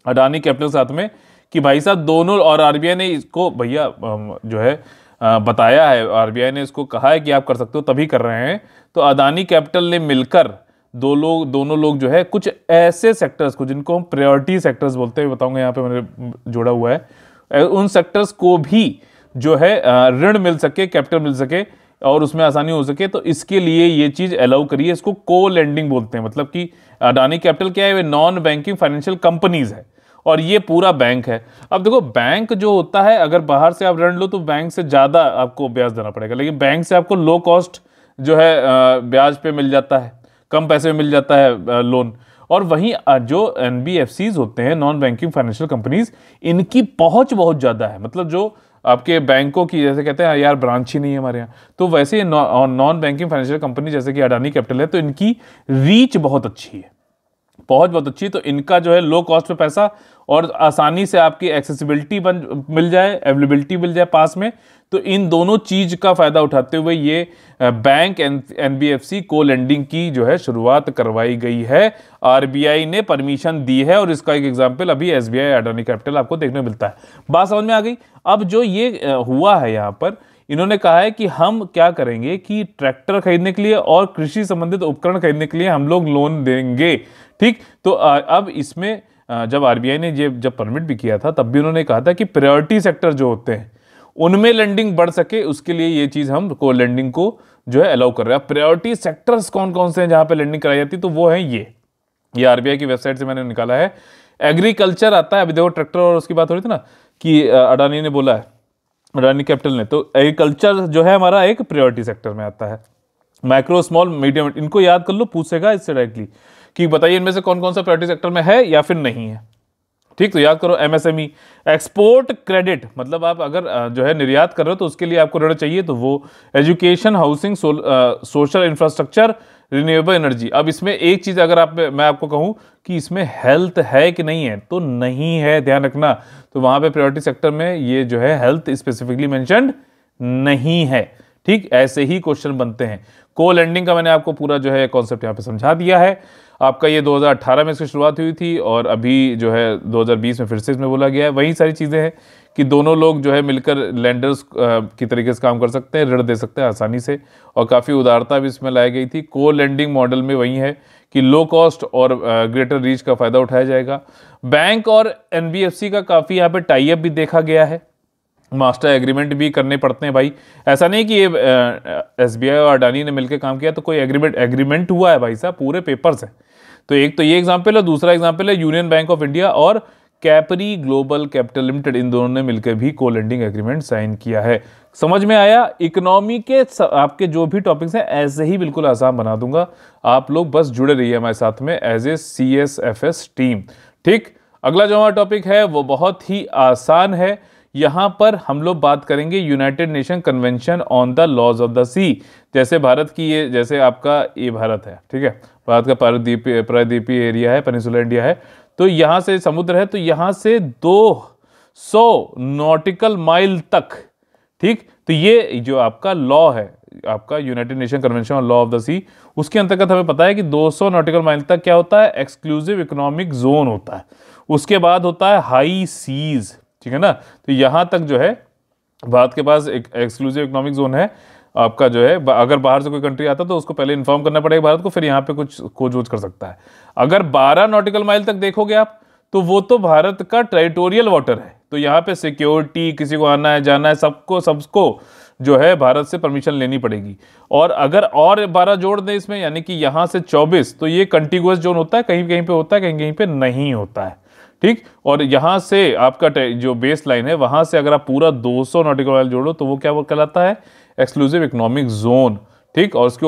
Speaker 1: अडानी कैपिटल के साथ में कि भाई साहब दोनों और आरबीआई ने इसको भैया जो है बताया है आरबीआई ने इसको कहा है कि आप कर सकते हो तभी कर रहे हैं तो अदानी कैपिटल ने मिलकर दो लोग दोनों लोग जो है कुछ ऐसे सेक्टर्स को जिनको हम प्रायोरिटी सेक्टर्स बोलते हैं बताऊंगा यहाँ पे मैंने जोड़ा हुआ है उन सेक्टर्स को भी जो है ऋण मिल सके कैपिटल मिल सके और उसमें आसानी हो सके तो इसके लिए ये चीज़ अलाउ करिए इसको को लैंडिंग बोलते हैं मतलब कि अडानी कैपिटल क्या है वे नॉन बैंकिंग फाइनेंशियल कंपनीज है और ये पूरा बैंक है अब देखो बैंक जो होता है अगर बाहर से आप ऋण लो तो बैंक से ज़्यादा आपको ब्याज देना पड़ेगा लेकिन बैंक से आपको लो कॉस्ट जो है ब्याज पे मिल जाता है कम पैसे में मिल जाता है लोन और वहीं जो एन होते हैं नॉन बैंकिंग फाइनेंशियल कंपनीज इनकी पहुँच बहुत ज़्यादा है मतलब जो आपके बैंकों की जैसे कहते हैं यार ब्रांच ही नहीं है हमारे यहाँ तो वैसे नॉन बैंकिंग फाइनेंशियल कंपनी जैसे कि अडानी कैपिटल है तो इनकी रीच बहुत अच्छी है पहुंच बहुत अच्छी तो इनका जो है लो कॉस्ट पे पैसा और आसानी से आपकी एक्सेसिबिलिटी बन मिल जाए अवेलेबिलिटी मिल जाए पास में तो इन दोनों चीज़ का फ़ायदा उठाते हुए ये बैंक एन बी को लेंडिंग की जो है शुरुआत करवाई गई है आरबीआई ने परमिशन दी है और इसका एक एग्जाम्पल अभी एस बी अडानी कैपिटल आपको देखने मिलता है बात समझ में आ गई अब जो ये हुआ है यहाँ पर इन्होंने कहा है कि हम क्या करेंगे कि ट्रैक्टर खरीदने के लिए और कृषि संबंधित उपकरण खरीदने के लिए हम लोग लोन देंगे ठीक तो अब इसमें जब आरबीआई ने ये जब परमिट भी किया था तब भी उन्होंने कहा था कि प्रायोरिटी सेक्टर जो होते हैं उनमें लैंडिंग बढ़ सके उसके लिए ये चीज़ हम को लैंडिंग को जो है अलाउ कर रहे हैं प्रायोरिटी सेक्टर्स कौन कौन से हैं जहाँ पर लैंडिंग कराई जाती तो वो है ये ये आर की वेबसाइट से मैंने निकाला है एग्रीकल्चर आता है अभी देखो ट्रैक्टर और उसकी बात हो रही थी ना कि अडानी ने बोला है रानी कैपिटल ने तो एग्रीकल्चर जो है हमारा एक प्रायोरिटी सेक्टर में आता है माइक्रो स्मॉल मीडियम इनको याद कर लो पूछेगा इससे डायरेक्टली कि बताइए इनमें से कौन कौन सा प्रायोरिटी सेक्टर में है या फिर नहीं है ठीक तो याद करो एमएसएमई एक्सपोर्ट क्रेडिट मतलब आप अगर जो है निर्यात कर रहे हो तो उसके लिए आपको ऋण चाहिए तो वो education housing social infrastructure renewable energy अब इसमें एक चीज़ अगर आप मैं आपको कहूँ कि इसमें हेल्थ है कि नहीं है तो नहीं है ध्यान रखना तो वहाँ पे प्रायोरिटी सेक्टर में ये जो है हेल्थ स्पेसिफिकली मैंशनड नहीं है ठीक ऐसे ही क्वेश्चन बनते हैं को लैंडिंग का मैंने आपको पूरा जो है कॉन्सेप्ट यहाँ पे समझा दिया है आपका ये 2018 में इसकी शुरुआत हुई थी और अभी जो है 2020 में फिर से इसमें बोला गया है वही सारी चीज़ें हैं कि दोनों लोग जो है मिलकर लैंडर्स की तरीके से काम कर सकते हैं ऋण दे सकते हैं आसानी से और काफ़ी उदारता भी इसमें लाई गई थी को लैंडिंग मॉडल में वही है कि लो कॉस्ट और ग्रेटर रीच का फ़ायदा उठाया जाएगा बैंक और एन का काफ़ी यहाँ पर टाइप भी देखा गया है मास्टर एग्रीमेंट भी करने पड़ते हैं भाई ऐसा नहीं कि ये एस बी आई और अडानी ने मिलकर काम किया तो कोई एग्रीमेंट एग्रीमेंट हुआ है भाई साहब पूरे पेपर्स हैं तो एक तो ये एग्जाम्पल है दूसरा एग्जाम्पल है यूनियन बैंक ऑफ इंडिया और कैपरी ग्लोबल कैपिटल लिमिटेड इन दोनों ने मिलकर भी को लेंडिंग एग्रीमेंट साइन किया है समझ में आया इकोनॉमी के आपके जो भी टॉपिक्स हैं ऐसे ही बिल्कुल आसान बना दूंगा आप लोग बस जुड़े रहिए हमारे साथ में as a C S F S team ठीक अगला जो हमारा टॉपिक है वो बहुत ही आसान है यहाँ पर हम लोग बात करेंगे United nation convention on the laws of the sea जैसे भारत की ये जैसे आपका ये भारत है ठीक है भारत का प्रादीपीय प्रादीपीय एरिया है पेनिसुलर इंडिया है तो यहाँ से समुद्र है तो यहाँ से दो नॉटिकल माइल तक ठीक तो ये जो आपका लॉ है आपका United nation convention on law of the sea उसके अंतर्गत हमें पता है कि 200 नॉटिकल माइल तक क्या होता है एक्सक्लूसिव इकोनॉमिक जोन होता है उसके बाद होता है हाई सीज ठीक है ना तो यहाँ तक जो है भारत के पास एक एक्सक्लूसिव इकोनॉमिक जोन है आपका जो है अगर बाहर से कोई कंट्री आता तो उसको पहले इन्फॉर्म करना पड़ेगा भारत को फिर यहाँ पे कुछ खोज वोज कर सकता है अगर 12 नॉटिकल माइल तक देखोगे आप तो वो तो भारत का टेरिटोरियल वाटर है तो यहाँ पे सिक्योरिटी किसी को आना है जाना है सबको सबको जो है भारत से परमिशन लेनी पड़ेगी और अगर और बारह जोड़ दें इसमें यानी कि यहाँ से चौबीस तो ये कंटिगुअस जोन होता है कहीं कहीं पे होता है कहीं कहीं पे नहीं होता है ठीक और यहाँ से आपका जो बेस लाइन है वहां से अगर आप पूरा 200 नॉटिकल माइल जोड़ो तो वो क्या वो कहलाता है एक्सक्लूसिव इकोनॉमिक जोन ठीक और उसके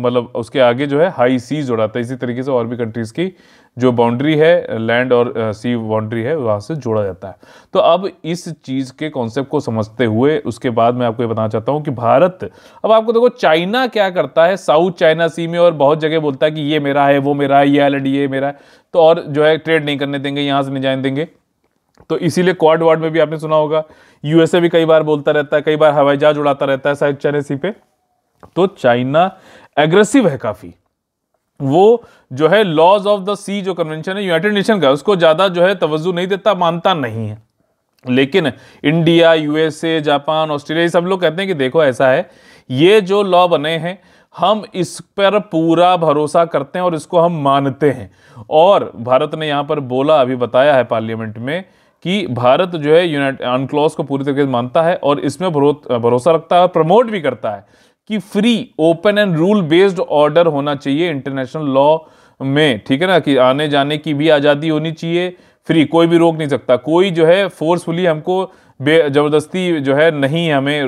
Speaker 1: मतलब उसके आगे जो है हाई सी जोड़ा था इसी तरीके से और भी कंट्रीज़ की जो बाउंड्री है लैंड और सी बाउंड्री है वहाँ से जोड़ा जाता है तो अब इस चीज़ के कॉन्सेप्ट को समझते हुए उसके बाद मैं आपको ये बताना चाहता हूँ कि भारत अब आपको देखो चाइना क्या करता है साउथ चाइना सी में और बहुत जगह बोलता है कि ये मेरा है वो मेरा है ये एल ये मेरा है तो और जो है ट्रेड नहीं करने देंगे यहाँ से नहीं जाने देंगे तो इसीलिए क्वाड वार्ड में भी आपने सुना होगा यूएसए भी कई बार बोलता रहता है कई बार हवाई जहाज उड़ाता रहता है साइड चाइना सी पे तो चाइना एग्रेसिव है काफ़ी वो जो है लॉज ऑफ द सी जो कन्वेंशन है यूनाइटेड नेशन का उसको ज़्यादा जो है तवज्जो नहीं देता मानता नहीं है लेकिन इंडिया यूएसए जापान ऑस्ट्रेलिया सब लोग कहते हैं कि देखो ऐसा है ये जो लॉ बने हैं हम इस पर पूरा भरोसा करते हैं और इसको हम मानते हैं और भारत ने यहां पर बोला अभी बताया है पार्लियामेंट में कि भारत जो है यूनाइट अनक्लॉज को पूरी तरीके से मानता है और इसमें भरोसा रखता है और प्रमोट भी करता है कि free open and rule based order होना चाहिए इंटरनेशनल लॉ में ठीक है ना कि आने जाने की भी आज़ादी होनी चाहिए फ्री कोई भी रोक नहीं सकता कोई जो है फोर्सफुली हमको जबरदस्ती जो है नहीं हमें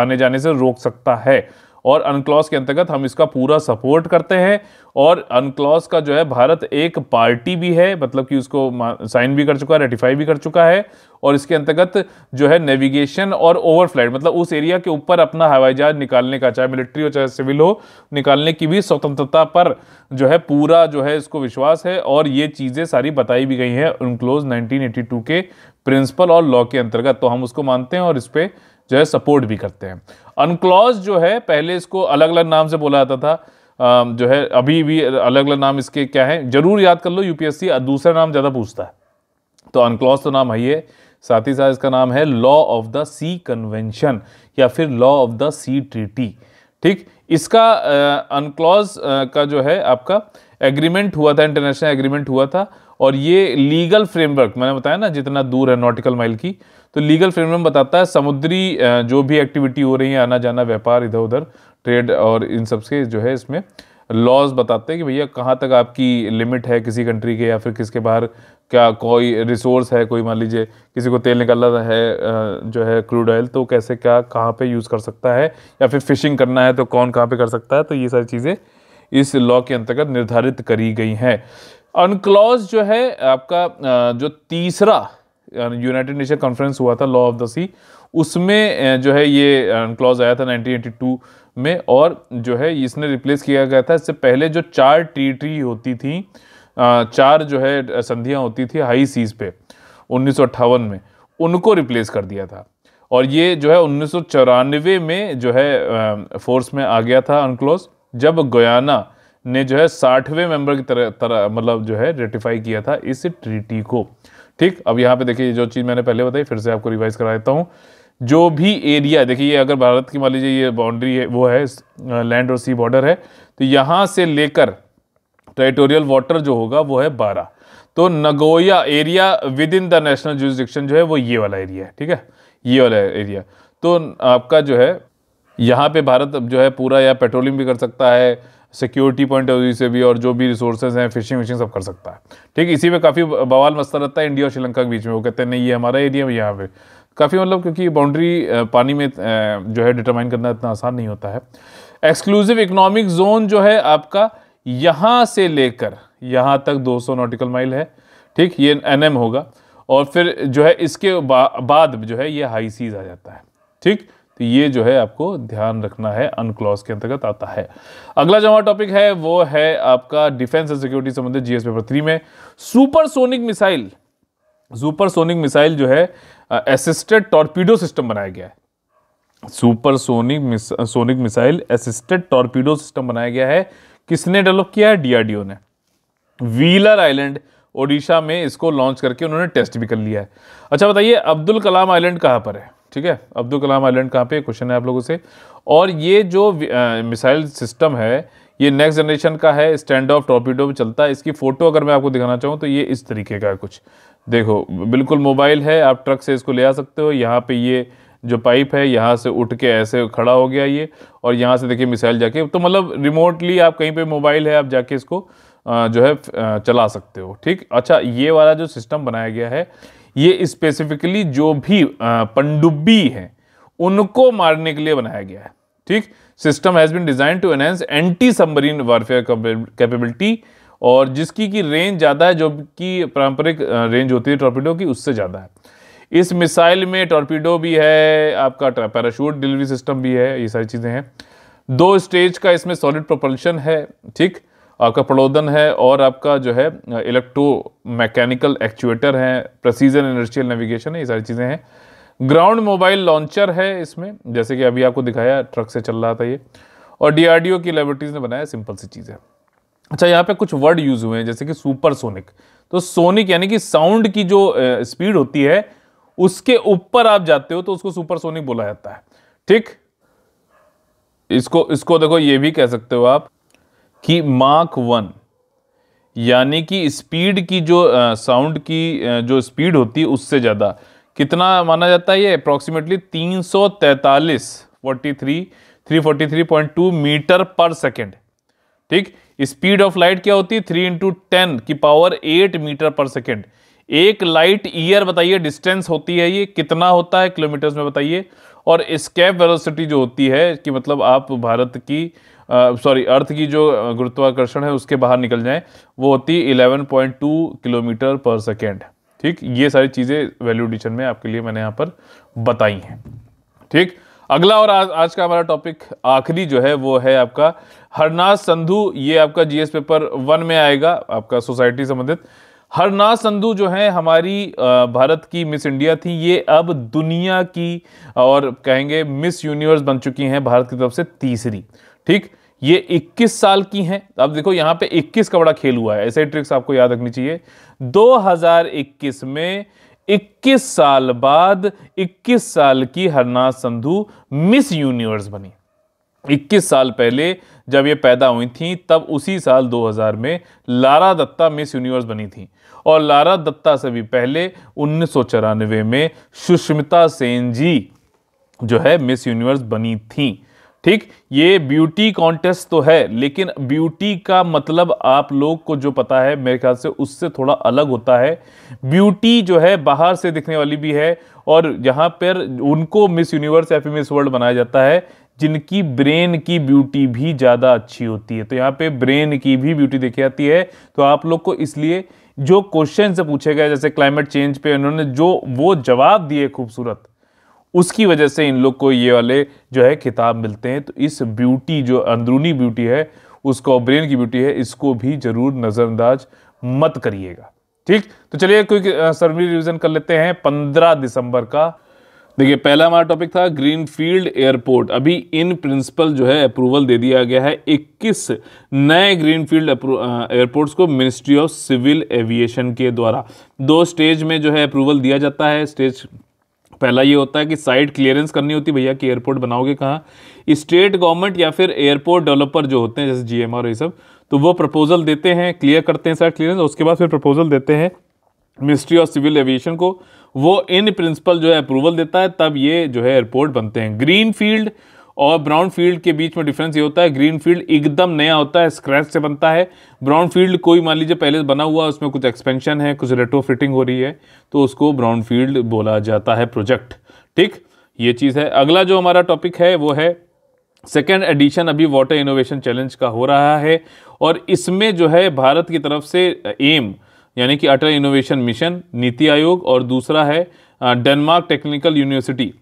Speaker 1: आने जाने से रोक सकता है और अनक्लॉस के अंतर्गत हम इसका पूरा सपोर्ट करते हैं और अनक्लॉस का जो है भारत एक पार्टी भी है मतलब कि उसको साइन भी कर चुका है रेटिफाई भी कर चुका है और इसके अंतर्गत जो है नेविगेशन और ओवरफ्लाइट मतलब उस एरिया के ऊपर अपना हवाई जहाज निकालने का चाहे मिलिट्री हो चाहे सिविल हो निकालने की भी स्वतंत्रता पर जो है पूरा जो है इसको विश्वास है और ये चीज़ें सारी बताई भी गई हैं अनक्लोज नाइनटीन के प्रिंसिपल और लॉ के अंतर्गत तो हम उसको मानते हैं और इस पर जो है सपोर्ट भी करते हैं अनक्लॉज जो है पहले इसको अलग अलग नाम से बोला जाता था जो है अभी भी अलग अलग नाम इसके क्या है जरूर याद कर लो यूपीएससी दूसरा नाम ज़्यादा पूछता है तो अनक्लॉज तो नाम है ही है साथ ही साथ इसका नाम है law of the sea convention या फिर law of the sea treaty ठीक इसका अनक्लॉज का जो है आपका एग्रीमेंट हुआ था इंटरनेशनल एग्रीमेंट हुआ था और ये लीगल फ्रेमवर्क मैंने बताया ना जितना दूर है नॉटिकल माइल की तो लीगल फ्रेमवर्क बताता है समुद्री जो भी एक्टिविटी हो रही है आना जाना व्यापार इधर उधर ट्रेड और इन सब से जो है इसमें लॉज बताते हैं कि भैया कहाँ तक आपकी लिमिट है किसी कंट्री के या फिर किसके बाहर क्या कोई रिसोर्स है कोई मान लीजिए किसी को तेल निकालना है जो है क्रूड ऑयल तो कैसे क्या कहाँ पे यूज़ कर सकता है या फिर फिशिंग करना है तो कौन कहाँ पे कर सकता है तो ये सारी चीज़ें इस लॉ के अंतर्गत निर्धारित करी गई हैं अनक्लॉज जो है आपका जो तीसरा यूनाइटेड नेशन कॉन्फ्रेंस हुआ था लॉ ऑफ द सी उसमें जो है ये क्लॉज आया था 1982 में और जो है इसने रिप्लेस किया गया था इससे पहले जो चार ट्रीटी होती थी चार जो है संधियां होती थी हाई सीज पे उन्नीस में उनको रिप्लेस कर दिया था और ये जो है उन्नीस में जो है फोर्स में आ गया था अनक्लोज जब गोयाना ने जो है साठवें मेंबर की तरह तरह मतलब जो है रेटिफाई किया था इस ट्रीटी को ठीक अब यहाँ पे देखिए जो चीज़ मैंने पहले बताई फिर से आपको रिवाइज करा देता हूँ जो भी एरिया देखिए ये अगर भारत की मान लीजिए ये बाउंड्री है वो है लैंड और सी बॉर्डर है तो यहाँ से लेकर टेरिटोरियल वाटर जो होगा वो है बारह तो Nagoya area within the national jurisdiction जो है वो ये वाला एरिया है ठीक है ये वाला एरिया तो आपका जो है यहाँ पे भारत जो है पूरा या पेट्रोलिंग भी कर सकता है सिक्योरिटी पॉइंट ऑफ व्यू से भी और जो भी रिसोर्सेज हैं फिशिंग विशिंग सब कर सकता है ठीक इसी में काफ़ी बवाल मस्ता रहता है इंडिया और श्रीलंका के बीच में वो कहते हैं नहीं ये हमारा एरिया है यहाँ पे काफ़ी मतलब क्योंकि बाउंड्री पानी में जो है डिटरमाइन करना इतना आसान नहीं होता है एक्सक्लूसिव इकोनॉमिक जोन जो है आपका यहाँ से लेकर यहाँ तक 200 नॉटिकल माइल है ठीक ये एनएम होगा और फिर जो है इसके बा, बाद जो है ये हाई सीज आ जाता है ठीक तो ये जो है आपको ध्यान रखना है अनक्लॉज के अंतर्गत आता है अगला जो हमारा टॉपिक है वो है आपका डिफेंस एंड सिक्योरिटी संबंधित जीएस पेपर थ्री में सुपरसोनिक मिसाइल सुपरसोनिक मिसाइल जो है असिस्टेड टॉर्पीडो सिस्टम बनाया गया है supersonic sonic missile assisted torpedo system बनाया गया है किसने डेवलप किया है डीआरडीओ ने व्हीलर आइलैंड ओडिशा में इसको लॉन्च करके उन्होंने टेस्ट भी कर लिया है अच्छा बताइए अब्दुल कलाम आइलैंड कहां पर है ठीक है अब्दुल कलाम आइलैंड कहाँ पे क्वेश्चन है आप लोगों से और ये जो मिसाइल सिस्टम है ये नेक्स्ट जनरेशन का है स्टैंड ऑफ टॉपीडो में चलता है इसकी फ़ोटो अगर मैं आपको दिखाना चाहूँ तो ये इस तरीके का है कुछ देखो बिल्कुल मोबाइल है आप ट्रक से इसको ले आ सकते हो यहाँ पे ये जो पाइप है यहाँ से उठ के ऐसे खड़ा हो गया ये और यहाँ से देखिए मिसाइल जाके तो मतलब रिमोटली आप कहीं पे मोबाइल है आप जाके इसको जो है चला सकते हो ठीक अच्छा ये वाला जो सिस्टम बनाया गया है ये स्पेसिफिकली जो भी पंडुब्बी है उनको मारने के लिए बनाया गया है ठीक system has been designed to enhance anti submarine warfare capability और जिसकी की रेंज ज़्यादा है जो कि पारंपरिक रेंज होती है टॉर्पीडो की उससे ज़्यादा है इस मिसाइल में टॉर्पीडो भी है आपका पैराशूट डिलीवरी सिस्टम भी है ये सारी चीज़ें हैं दो स्टेज का इसमें सॉलिड प्रोपल्शन है ठीक आपका प्रलोदन है और आपका जो है इलेक्ट्रो मैकेनिकल एक्चुएटर है प्रोसीजर इनर्शियल नेविगेशन है ये सारी चीज़ें हैं ग्राउंड मोबाइल लॉन्चर है इसमें जैसे कि अभी आपको दिखाया ट्रक से चल रहा था ये और डीआरडीओ की लेबोरेटरीज ने बनाया सिंपल सी चीज़ है अच्छा यहाँ पे कुछ वर्ड यूज़ हुए हैं जैसे कि सुपर सोनिक तो सोनिक यानी कि साउंड की जो स्पीड होती है उसके ऊपर आप जाते हो तो उसको सुपर सोनिक बोला जाता है ठीक इसको इसको देखो ये भी कह सकते हो आप कि मार्क वन यानी कि स्पीड की जो साउंड की जो स्पीड होती है उससे ज़्यादा कितना माना जाता है ये अप्रॉक्सीमेटली तीन सौ तैंतालीस forty three three forty three point two metre पर सेकेंड ठीक स्पीड ऑफ लाइट क्या होती है थ्री इंटू टेन की पावर एट मीटर पर सेकेंड एक लाइट ईयर बताइए डिस्टेंस होती है ये कितना होता है किलोमीटर्स में बताइए और स्केप वेलोसिटी जो होती है कि मतलब आप भारत की सॉरी अर्थ की जो गुरुत्वाकर्षण है उसके बाहर निकल जाए वो होती है 11.2 किलोमीटर पर सेकेंड ठीक ये सारी चीज़ें वैल्यू एडिशन में आपके लिए मैंने यहाँ पर बताई हैं ठीक अगला और आज आज का हमारा टॉपिक आखिरी जो है वो है आपका हरनाथ संधू ये आपका जीएस पेपर वन में आएगा आपका सोसाइटी संबंधित हरनाथ संधू जो है हमारी भारत की मिस इंडिया थी ये अब दुनिया की और कहेंगे मिस यूनिवर्स बन चुकी हैं भारत की तरफ से तीसरी ठीक ये 21 साल की हैं अब देखो यहां पे 21 का बड़ा खेल हुआ है ऐसे ट्रिक्स आपको याद रखनी चाहिए 2021 में 21 साल बाद 21 साल की हरनाथ संधु मिस यूनिवर्स बनी 21 साल पहले जब ये पैदा हुई थी तब उसी साल 2000 में लारा दत्ता मिस यूनिवर्स बनी थी और लारा दत्ता से भी पहले उन्नीस में सुष्मिता सेन जी जो है मिस यूनिवर्स बनी थी ठीक ये ब्यूटी कॉन्टेस्ट तो है लेकिन ब्यूटी का मतलब आप लोग को जो पता है मेरे ख्याल से उससे थोड़ा अलग होता है ब्यूटी जो है बाहर से दिखने वाली भी है और यहाँ पर उनको मिस यूनिवर्स या फिर मिस वर्ल्ड बनाया जाता है जिनकी ब्रेन की ब्यूटी भी ज़्यादा अच्छी होती है तो यहाँ पे ब्रेन की भी ब्यूटी देखी जाती है तो आप लोग को इसलिए जो क्वेश्चन से पूछे गए जैसे क्लाइमेट चेंज पे उन्होंने जो वो जवाब दिए खूबसूरत उसकी वजह से इन लोग को ये वाले जो है किताब मिलते हैं तो इस ब्यूटी जो अंदरूनी ब्यूटी है उसको ब्रेन की ब्यूटी है इसको भी ज़रूर नज़रअंदाज मत करिएगा ठीक तो चलिए कोई सर्वी रिविज़न कर लेते हैं पंद्रह दिसंबर का देखिए पहला हमारा टॉपिक था ग्रीन फील्ड एयरपोर्ट अभी इन प्रिंसिपल जो है अप्रूवल दे दिया गया है 21 नए ग्रीन फील्ड एयरपोर्ट्स को मिनिस्ट्री ऑफ सिविल एविएशन के द्वारा दो स्टेज में जो है अप्रूवल दिया जाता है स्टेज पहला ये होता है कि साइट क्लियरेंस करनी होती है भैया कि एयरपोर्ट बनाओगे कहाँ स्टेट गवर्नमेंट या फिर एयरपोर्ट डेवलपर जो होते हैं जैसे जी एम ये सब तो वो प्रपोजल देते हैं क्लियर करते हैं साइट क्लियरेंस उसके बाद फिर प्रपोजल देते हैं मिनिस्ट्री ऑफ सिविल एविएशन को वो इन प्रिंसिपल जो है अप्रूवल देता है तब ये जो है एयरपोर्ट बनते हैं ग्रीन फील्ड और ब्राउन फील्ड के बीच में डिफरेंस ये होता है ग्रीन फील्ड एकदम नया होता है स्क्रैच से बनता है ब्राउन फील्ड कोई मान लीजिए पहले बना हुआ उसमें कुछ एक्सपेंशन है कुछ रेट्रो फिटिंग हो रही है तो उसको ब्राउन फील्ड बोला जाता है प्रोजेक्ट ठीक ये चीज़ है अगला जो हमारा टॉपिक है वो है सेकेंड एडिशन अभी वाटर इनोवेशन चैलेंज का हो रहा है और इसमें जो है भारत की तरफ से एम यानी कि अटल इनोवेशन मिशन नीति आयोग और दूसरा है डेनमार्क टेक्निकल यूनिवर्सिटी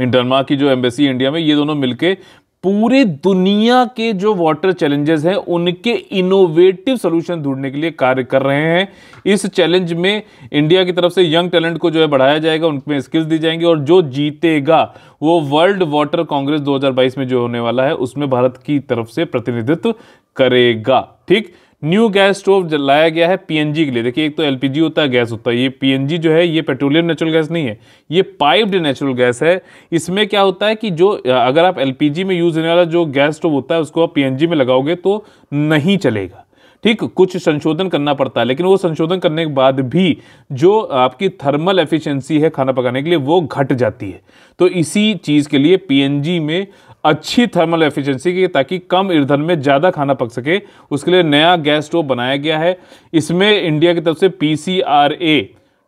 Speaker 1: डनमार्क की जो एम्बेसी इंडिया में ये दोनों मिलके पूरे दुनिया के जो वाटर चैलेंजेस हैं उनके इनोवेटिव सोल्यूशन ढूंढने के लिए कार्य कर रहे हैं इस चैलेंज में इंडिया की तरफ से यंग टैलेंट को जो है बढ़ाया जाएगा उनमें स्किल्स दी जाएंगी और जो जीतेगा वो वर्ल्ड वाटर कांग्रेस 2022 में जो होने वाला है उसमें भारत की तरफ से प्रतिनिधित्व करेगा ठीक न्यू गैस स्टोव लाया गया है पीएनजी के लिए देखिए एक तो एलपीजी होता है गैस होता है ये पीएनजी जो है ये पेट्रोलियम नेचुरल गैस नहीं है ये पाइप्ड नेचुरल गैस है इसमें क्या होता है कि जो अगर आप एलपीजी में यूज़ होने वाला जो गैस स्टोव होता है उसको आप पीएनजी में लगाओगे तो नहीं चलेगा ठीक कुछ संशोधन करना पड़ता है लेकिन वो संशोधन करने के बाद भी जो आपकी थर्मल एफिशिएंसी है खाना पकाने के लिए वो घट जाती है तो इसी चीज़ के लिए पीएनजी में अच्छी थर्मल एफिशिएंसी की ताकि कम ईंधन में ज़्यादा खाना पक सके उसके लिए नया गैस स्टोव बनाया गया है इसमें इंडिया की तरफ से पी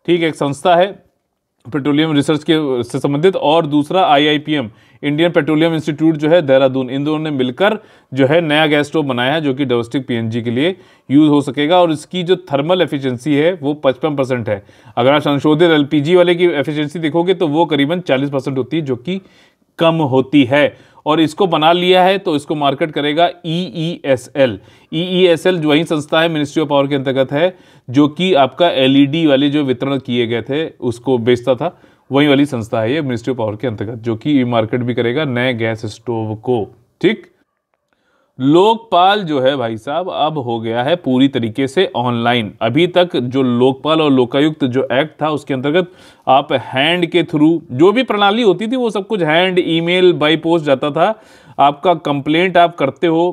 Speaker 1: ठीक एक संस्था है पेट्रोलियम रिसर्च के से संबंधित और दूसरा आईआईपीएम इंडियन पेट्रोलियम इंस्टीट्यूट जो है देहरादून इन दोनों ने मिलकर जो है नया गैस स्टोव बनाया है जो कि डोमेस्टिक पीएनजी के लिए यूज़ हो सकेगा और इसकी जो थर्मल एफिशिएंसी है वो 55 परसेंट है अगर आप संशोधित एलपीजी वाले की एफिशिएंसी देखोगे तो वो करीबन 40 परसेंट होती है जो कि कम होती है और इसको बना लिया है तो इसको मार्केट करेगा E E S L E E S L जो वही संस्था है मिनिस्ट्री ऑफ पावर के अंतर्गत है जो कि आपका एलईडी e वाले जो वितरण किए गए थे उसको बेचता था वही वाली संस्था है ये मिनिस्ट्री ऑफ पावर के अंतर्गत जो कि मार्केट भी करेगा नए गैस स्टोव को ठीक लोकपाल जो है भाई साहब अब हो गया है पूरी तरीके से ऑनलाइन अभी तक जो लोकपाल और लोकायुक्त जो एक्ट था उसके अंतर्गत आप हैंड के थ्रू जो भी प्रणाली होती थी वो सब कुछ हैंड ईमेल बाई पोस्ट जाता था आपका कंप्लेंट आप करते हो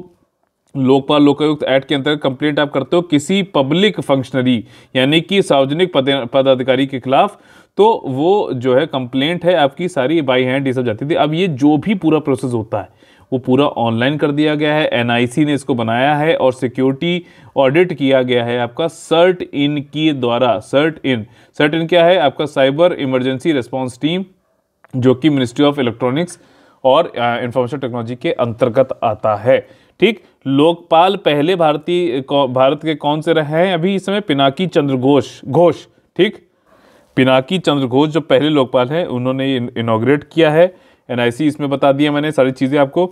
Speaker 1: लोकपाल लोकायुक्त एक्ट के अंतर्गत कंप्लेंट आप करते हो किसी पब्लिक फंक्शनरी यानी कि सार्वजनिक पदाधिकारी के खिलाफ तो वो जो है कंप्लेंट है आपकी सारी बाई हैंड ये सब जाती थी अब ये जो भी पूरा प्रोसेस होता है वो पूरा ऑनलाइन कर दिया गया है एनआईसी ने इसको बनाया है और सिक्योरिटी ऑडिट किया गया है आपका सर्ट इन की द्वारा सर्ट इन सर्ट इन क्या है आपका साइबर इमरजेंसी रिस्पॉन्स टीम जो कि मिनिस्ट्री ऑफ इलेक्ट्रॉनिक्स और इंफॉर्मेशन टेक्नोलॉजी के अंतर्गत आता है ठीक लोकपाल पहले भारतीय भारत के कौन से रहे हैं अभी इस समय पिनाकी चंद्र घोष घोष ठीक पिनाकी चंद्र घोष जो पहले लोकपाल हैं उन्होंने इनोग्रेट किया है एनआईसी इसमें बता दिया मैंने सारी चीज़ें आपको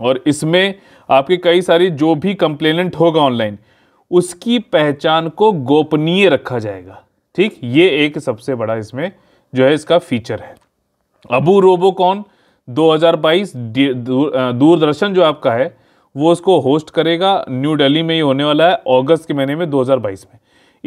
Speaker 1: और इसमें आपकी कई सारी जो भी कंप्लेनेंट होगा ऑनलाइन उसकी पहचान को गोपनीय रखा जाएगा ठीक ये एक सबसे बड़ा इसमें जो है इसका फीचर है अबू रोबोकॉन 2022 दूरदर्शन जो आपका है वो उसको होस्ट करेगा न्यू दिल्ली में ही होने वाला है अगस्त के महीने में 2022 में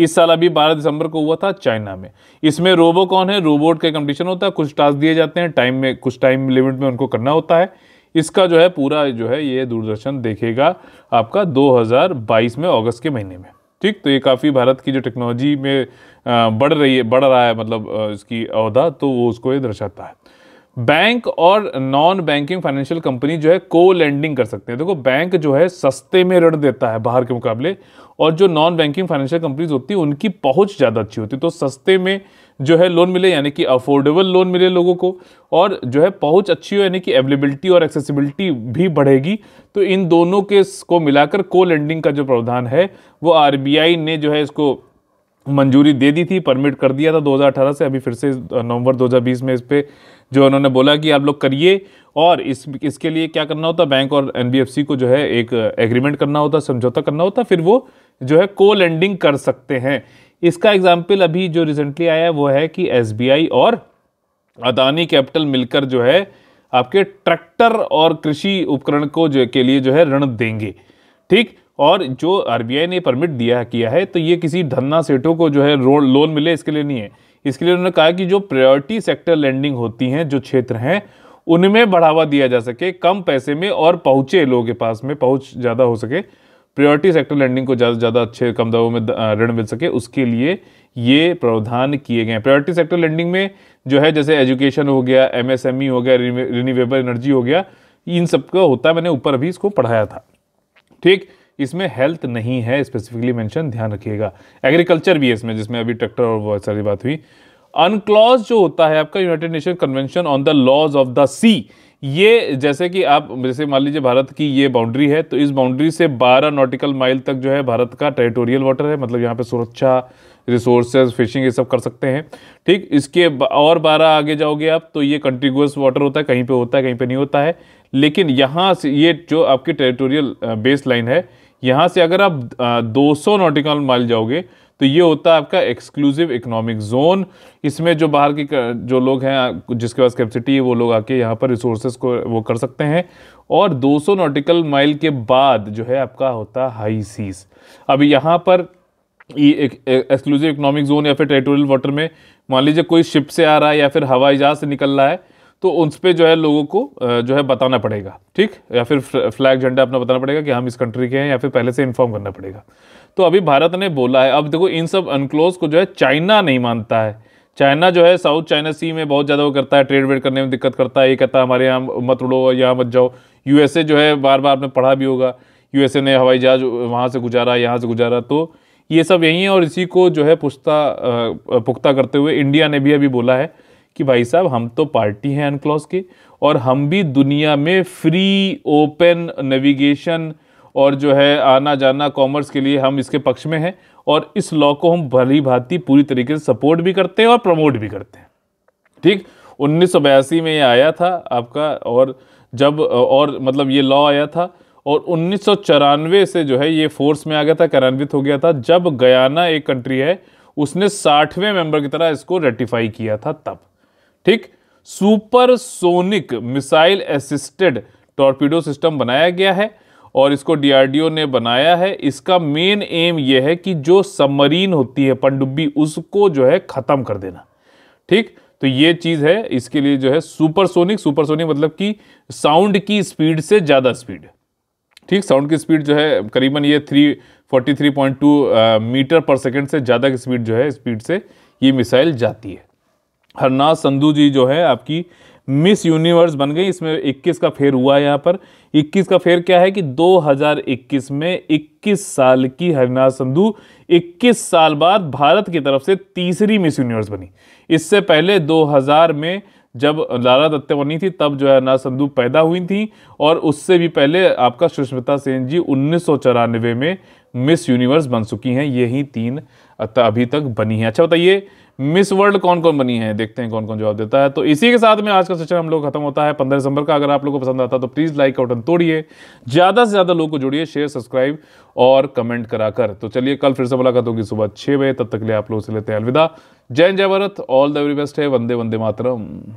Speaker 1: इस साल अभी 12 दिसंबर को हुआ था चाइना में इसमें रोबोकॉन है रोबोट का कंपटीशन होता है कुछ टास्क दिए जाते हैं टाइम में कुछ टाइम लिमिट में उनको करना होता है इसका जो है पूरा जो है ये दूरदर्शन देखेगा आपका 2022 में अगस्त के महीने में ठीक तो ये काफ़ी भारत की जो टेक्नोलॉजी में बढ़ रही है बढ़ रहा है मतलब इसकी अहदा तो वो उसको ये दर्शाता है बैंक और नॉन बैंकिंग फाइनेंशियल कंपनी जो है को लैंडिंग कर सकते हैं देखो बैंक जो है सस्ते में ऋण देता है बाहर के मुकाबले और जो नॉन बैंकिंग फाइनेंशियल कंपनीज होती है उनकी पहुंच ज़्यादा अच्छी होती है तो सस्ते में जो है लोन मिले यानी कि अफोर्डेबल लोन मिले लोगों को और जो है पहुंच अच्छी हो यानी कि अवेलेबिलिटी और एक्सेसिबिलिटी भी बढ़ेगी तो इन दोनों के को मिलाकर को लैंडिंग का जो प्रावधान है वो आर ने जो है इसको मंजूरी दे दी थी परमिट कर दिया था 2018 से अभी फिर से नवंबर 2020 में इस पर जो उन्होंने बोला कि आप लोग करिए और इस इसके लिए क्या करना होता बैंक और एन को जो है एक एग्रीमेंट करना होता समझौता करना होता फिर वो जो है को लैंडिंग कर सकते हैं इसका एग्जाम्पल अभी जो रिसेंटली आया है वो है कि एस और अदानी कैपिटल मिलकर जो है आपके ट्रैक्टर और कृषि उपकरण को जो के लिए जो है ऋण देंगे ठीक और जो आर ने परमिट दिया किया है तो ये किसी धन्ना सेठों को जो है लोन मिले इसके लिए नहीं है इसके लिए उन्होंने कहा कि जो प्रायोरिटी सेक्टर लैंडिंग होती हैं जो क्षेत्र हैं उनमें बढ़ावा दिया जा सके कम पैसे में और पहुँचे लोगों के पास में पहुँच ज़्यादा हो सके प्रायोरिटी सेक्टर लैंडिंग को ज़्यादा से ज़्यादा अच्छे कम दामों में ऋण मिल सके उसके लिए ये प्रावधान किए गए हैं प्रायोरिटी सेक्टर लैंडिंग में जो है जैसे एजुकेशन हो गया एमएसएमई e हो गया रिन्यूएबल एनर्जी हो गया इन सब का होता है मैंने ऊपर अभी इसको पढ़ाया था ठीक इसमें हेल्थ नहीं है स्पेसिफिकली मेंशन ध्यान रखिएगा एग्रीकल्चर भी है इसमें जिसमें अभी ट्रैक्टर और बहुत सारी बात हुई अनक्लॉज जो होता है आपका United nation convention on the laws of the sea ये जैसे कि आप जैसे मान लीजिए भारत की ये बाउंड्री है तो इस बाउंड्री से 12 नॉटिकल माइल तक जो है भारत का टेरिटोरियल वाटर है मतलब यहाँ पे सुरक्षा रिसोर्सेज फिशिंग ये सब कर सकते हैं ठीक इसके और 12 आगे जाओगे आप तो ये कंटिगुअस वाटर होता है कहीं पे होता है कहीं पे नहीं होता है लेकिन यहाँ से ये जो आपकी टेरिटोरियल बेस लाइन है यहाँ से अगर आप दो नॉटिकल माइल जाओगे तो ये होता है आपका एक्सक्लूसिव इकोनॉमिक जोन इसमें जो बाहर की जो लोग हैं जिसके पास कैपेसिटी है वो लोग आके यहाँ पर रिसोर्सेज को वो कर सकते हैं और 200 नॉटिकल माइल के बाद जो है आपका होता हाई सीज अब यहाँ पर ये एक एक्सक्लूसिव इकोनॉमिक जोन या फिर टेरिटोरियल वाटर में मान लीजिए कोई शिप से आ रहा है या फिर हवाई जहाज़ से निकल रहा है तो उस पर जो है लोगों को जो है बताना पड़ेगा ठीक या फिर फ्लैग झंडा अपना बताना पड़ेगा कि हम इस कंट्री के हैं या फिर पहले से इन्फॉर्म करना पड़ेगा तो अभी भारत ने बोला है अब देखो इन सब अनक्लोज को जो है चाइना नहीं मानता है चाइना जो है साउथ चाइना सी में बहुत ज़्यादा वो करता है ट्रेड वेड करने में दिक्कत करता है ये कहता है हमारे यहाँ मत उड़ो यहाँ मत जाओ यूएसए जो है बार बार आपने पढ़ा भी होगा यूएसए ने हवाई जहाज वहाँ से गुजारा यहाँ से गुजारा तो ये सब यही है और इसी को जो है पुछता पुख्ता करते हुए इंडिया ने भी अभी बोला है कि भाई साहब हम तो पार्टी हैं अनक्लॉज के और हम भी दुनिया में फ्री ओपन नेविगेशन और जो है आना जाना कॉमर्स के लिए हम इसके पक्ष में हैं और इस लॉ को हम भली भांति पूरी तरीके से सपोर्ट भी करते हैं और प्रमोट भी करते हैं ठीक उन्नीस में ये आया था आपका और जब और मतलब ये लॉ आया था और उन्नीस से जो है ये फोर्स में आ गया था कार्यान्वित हो गया था जब गयाना एक कंट्री है उसने साठवें मेंबर की तरह इसको रेटिफाई किया था तब ठीक supersonic missile assisted torpedo system बनाया गया है और इसको डीआरडीओ ने बनाया है इसका मेन एम यह है कि जो सबमरीन होती है पनडुब्बी उसको जो है ख़त्म कर देना ठीक तो ये चीज़ है इसके लिए जो है सुपरसोनिक सुपरसोनिक मतलब कि साउंड की स्पीड से ज़्यादा स्पीड ठीक साउंड की स्पीड जो है करीबन ये three forty three point two metre पर सेकेंड से ज़्यादा की स्पीड जो है स्पीड से ये मिसाइल जाती है हरनाज संधू जी जो है आपकी मिस यूनिवर्स बन गई इसमें 21 का फेर हुआ है यहाँ पर 21 का फेर क्या है कि 2021 में 21 साल की हरनाज संधू 21 साल बाद भारत की तरफ से तीसरी मिस यूनिवर्स बनी इससे पहले 2000 में जब लारा दत्ते बनी थी तब जो है हरनाज संधू पैदा हुई थी और उससे भी पहले आपका सुष्मिता सेन जी उन्नीस में मिस यूनिवर्स बन चुकी हैं यही तीन अभी तक बनी है अच्छा बताइए मिस वर्ल्ड कौन कौन बनी है देखते हैं कौन कौन जवाब देता है तो इसी के साथ में आज का सेशन हम लोग खत्म होता है पंद्रह दिसंबर का अगर आप लोग को पसंद आता तो प्लीज़ लाइक का बटन तोड़िए ज़्यादा से ज़्यादा लोगों को जोड़िए शेयर सब्सक्राइब और कमेंट कराकर तो चलिए कल फिर से मुलाकात होगी सुबह छह बजे तब तक लिए आप लोग से लेते हैं अलविदा जय जय Bharat all the very best है वंदे वंदे मातरम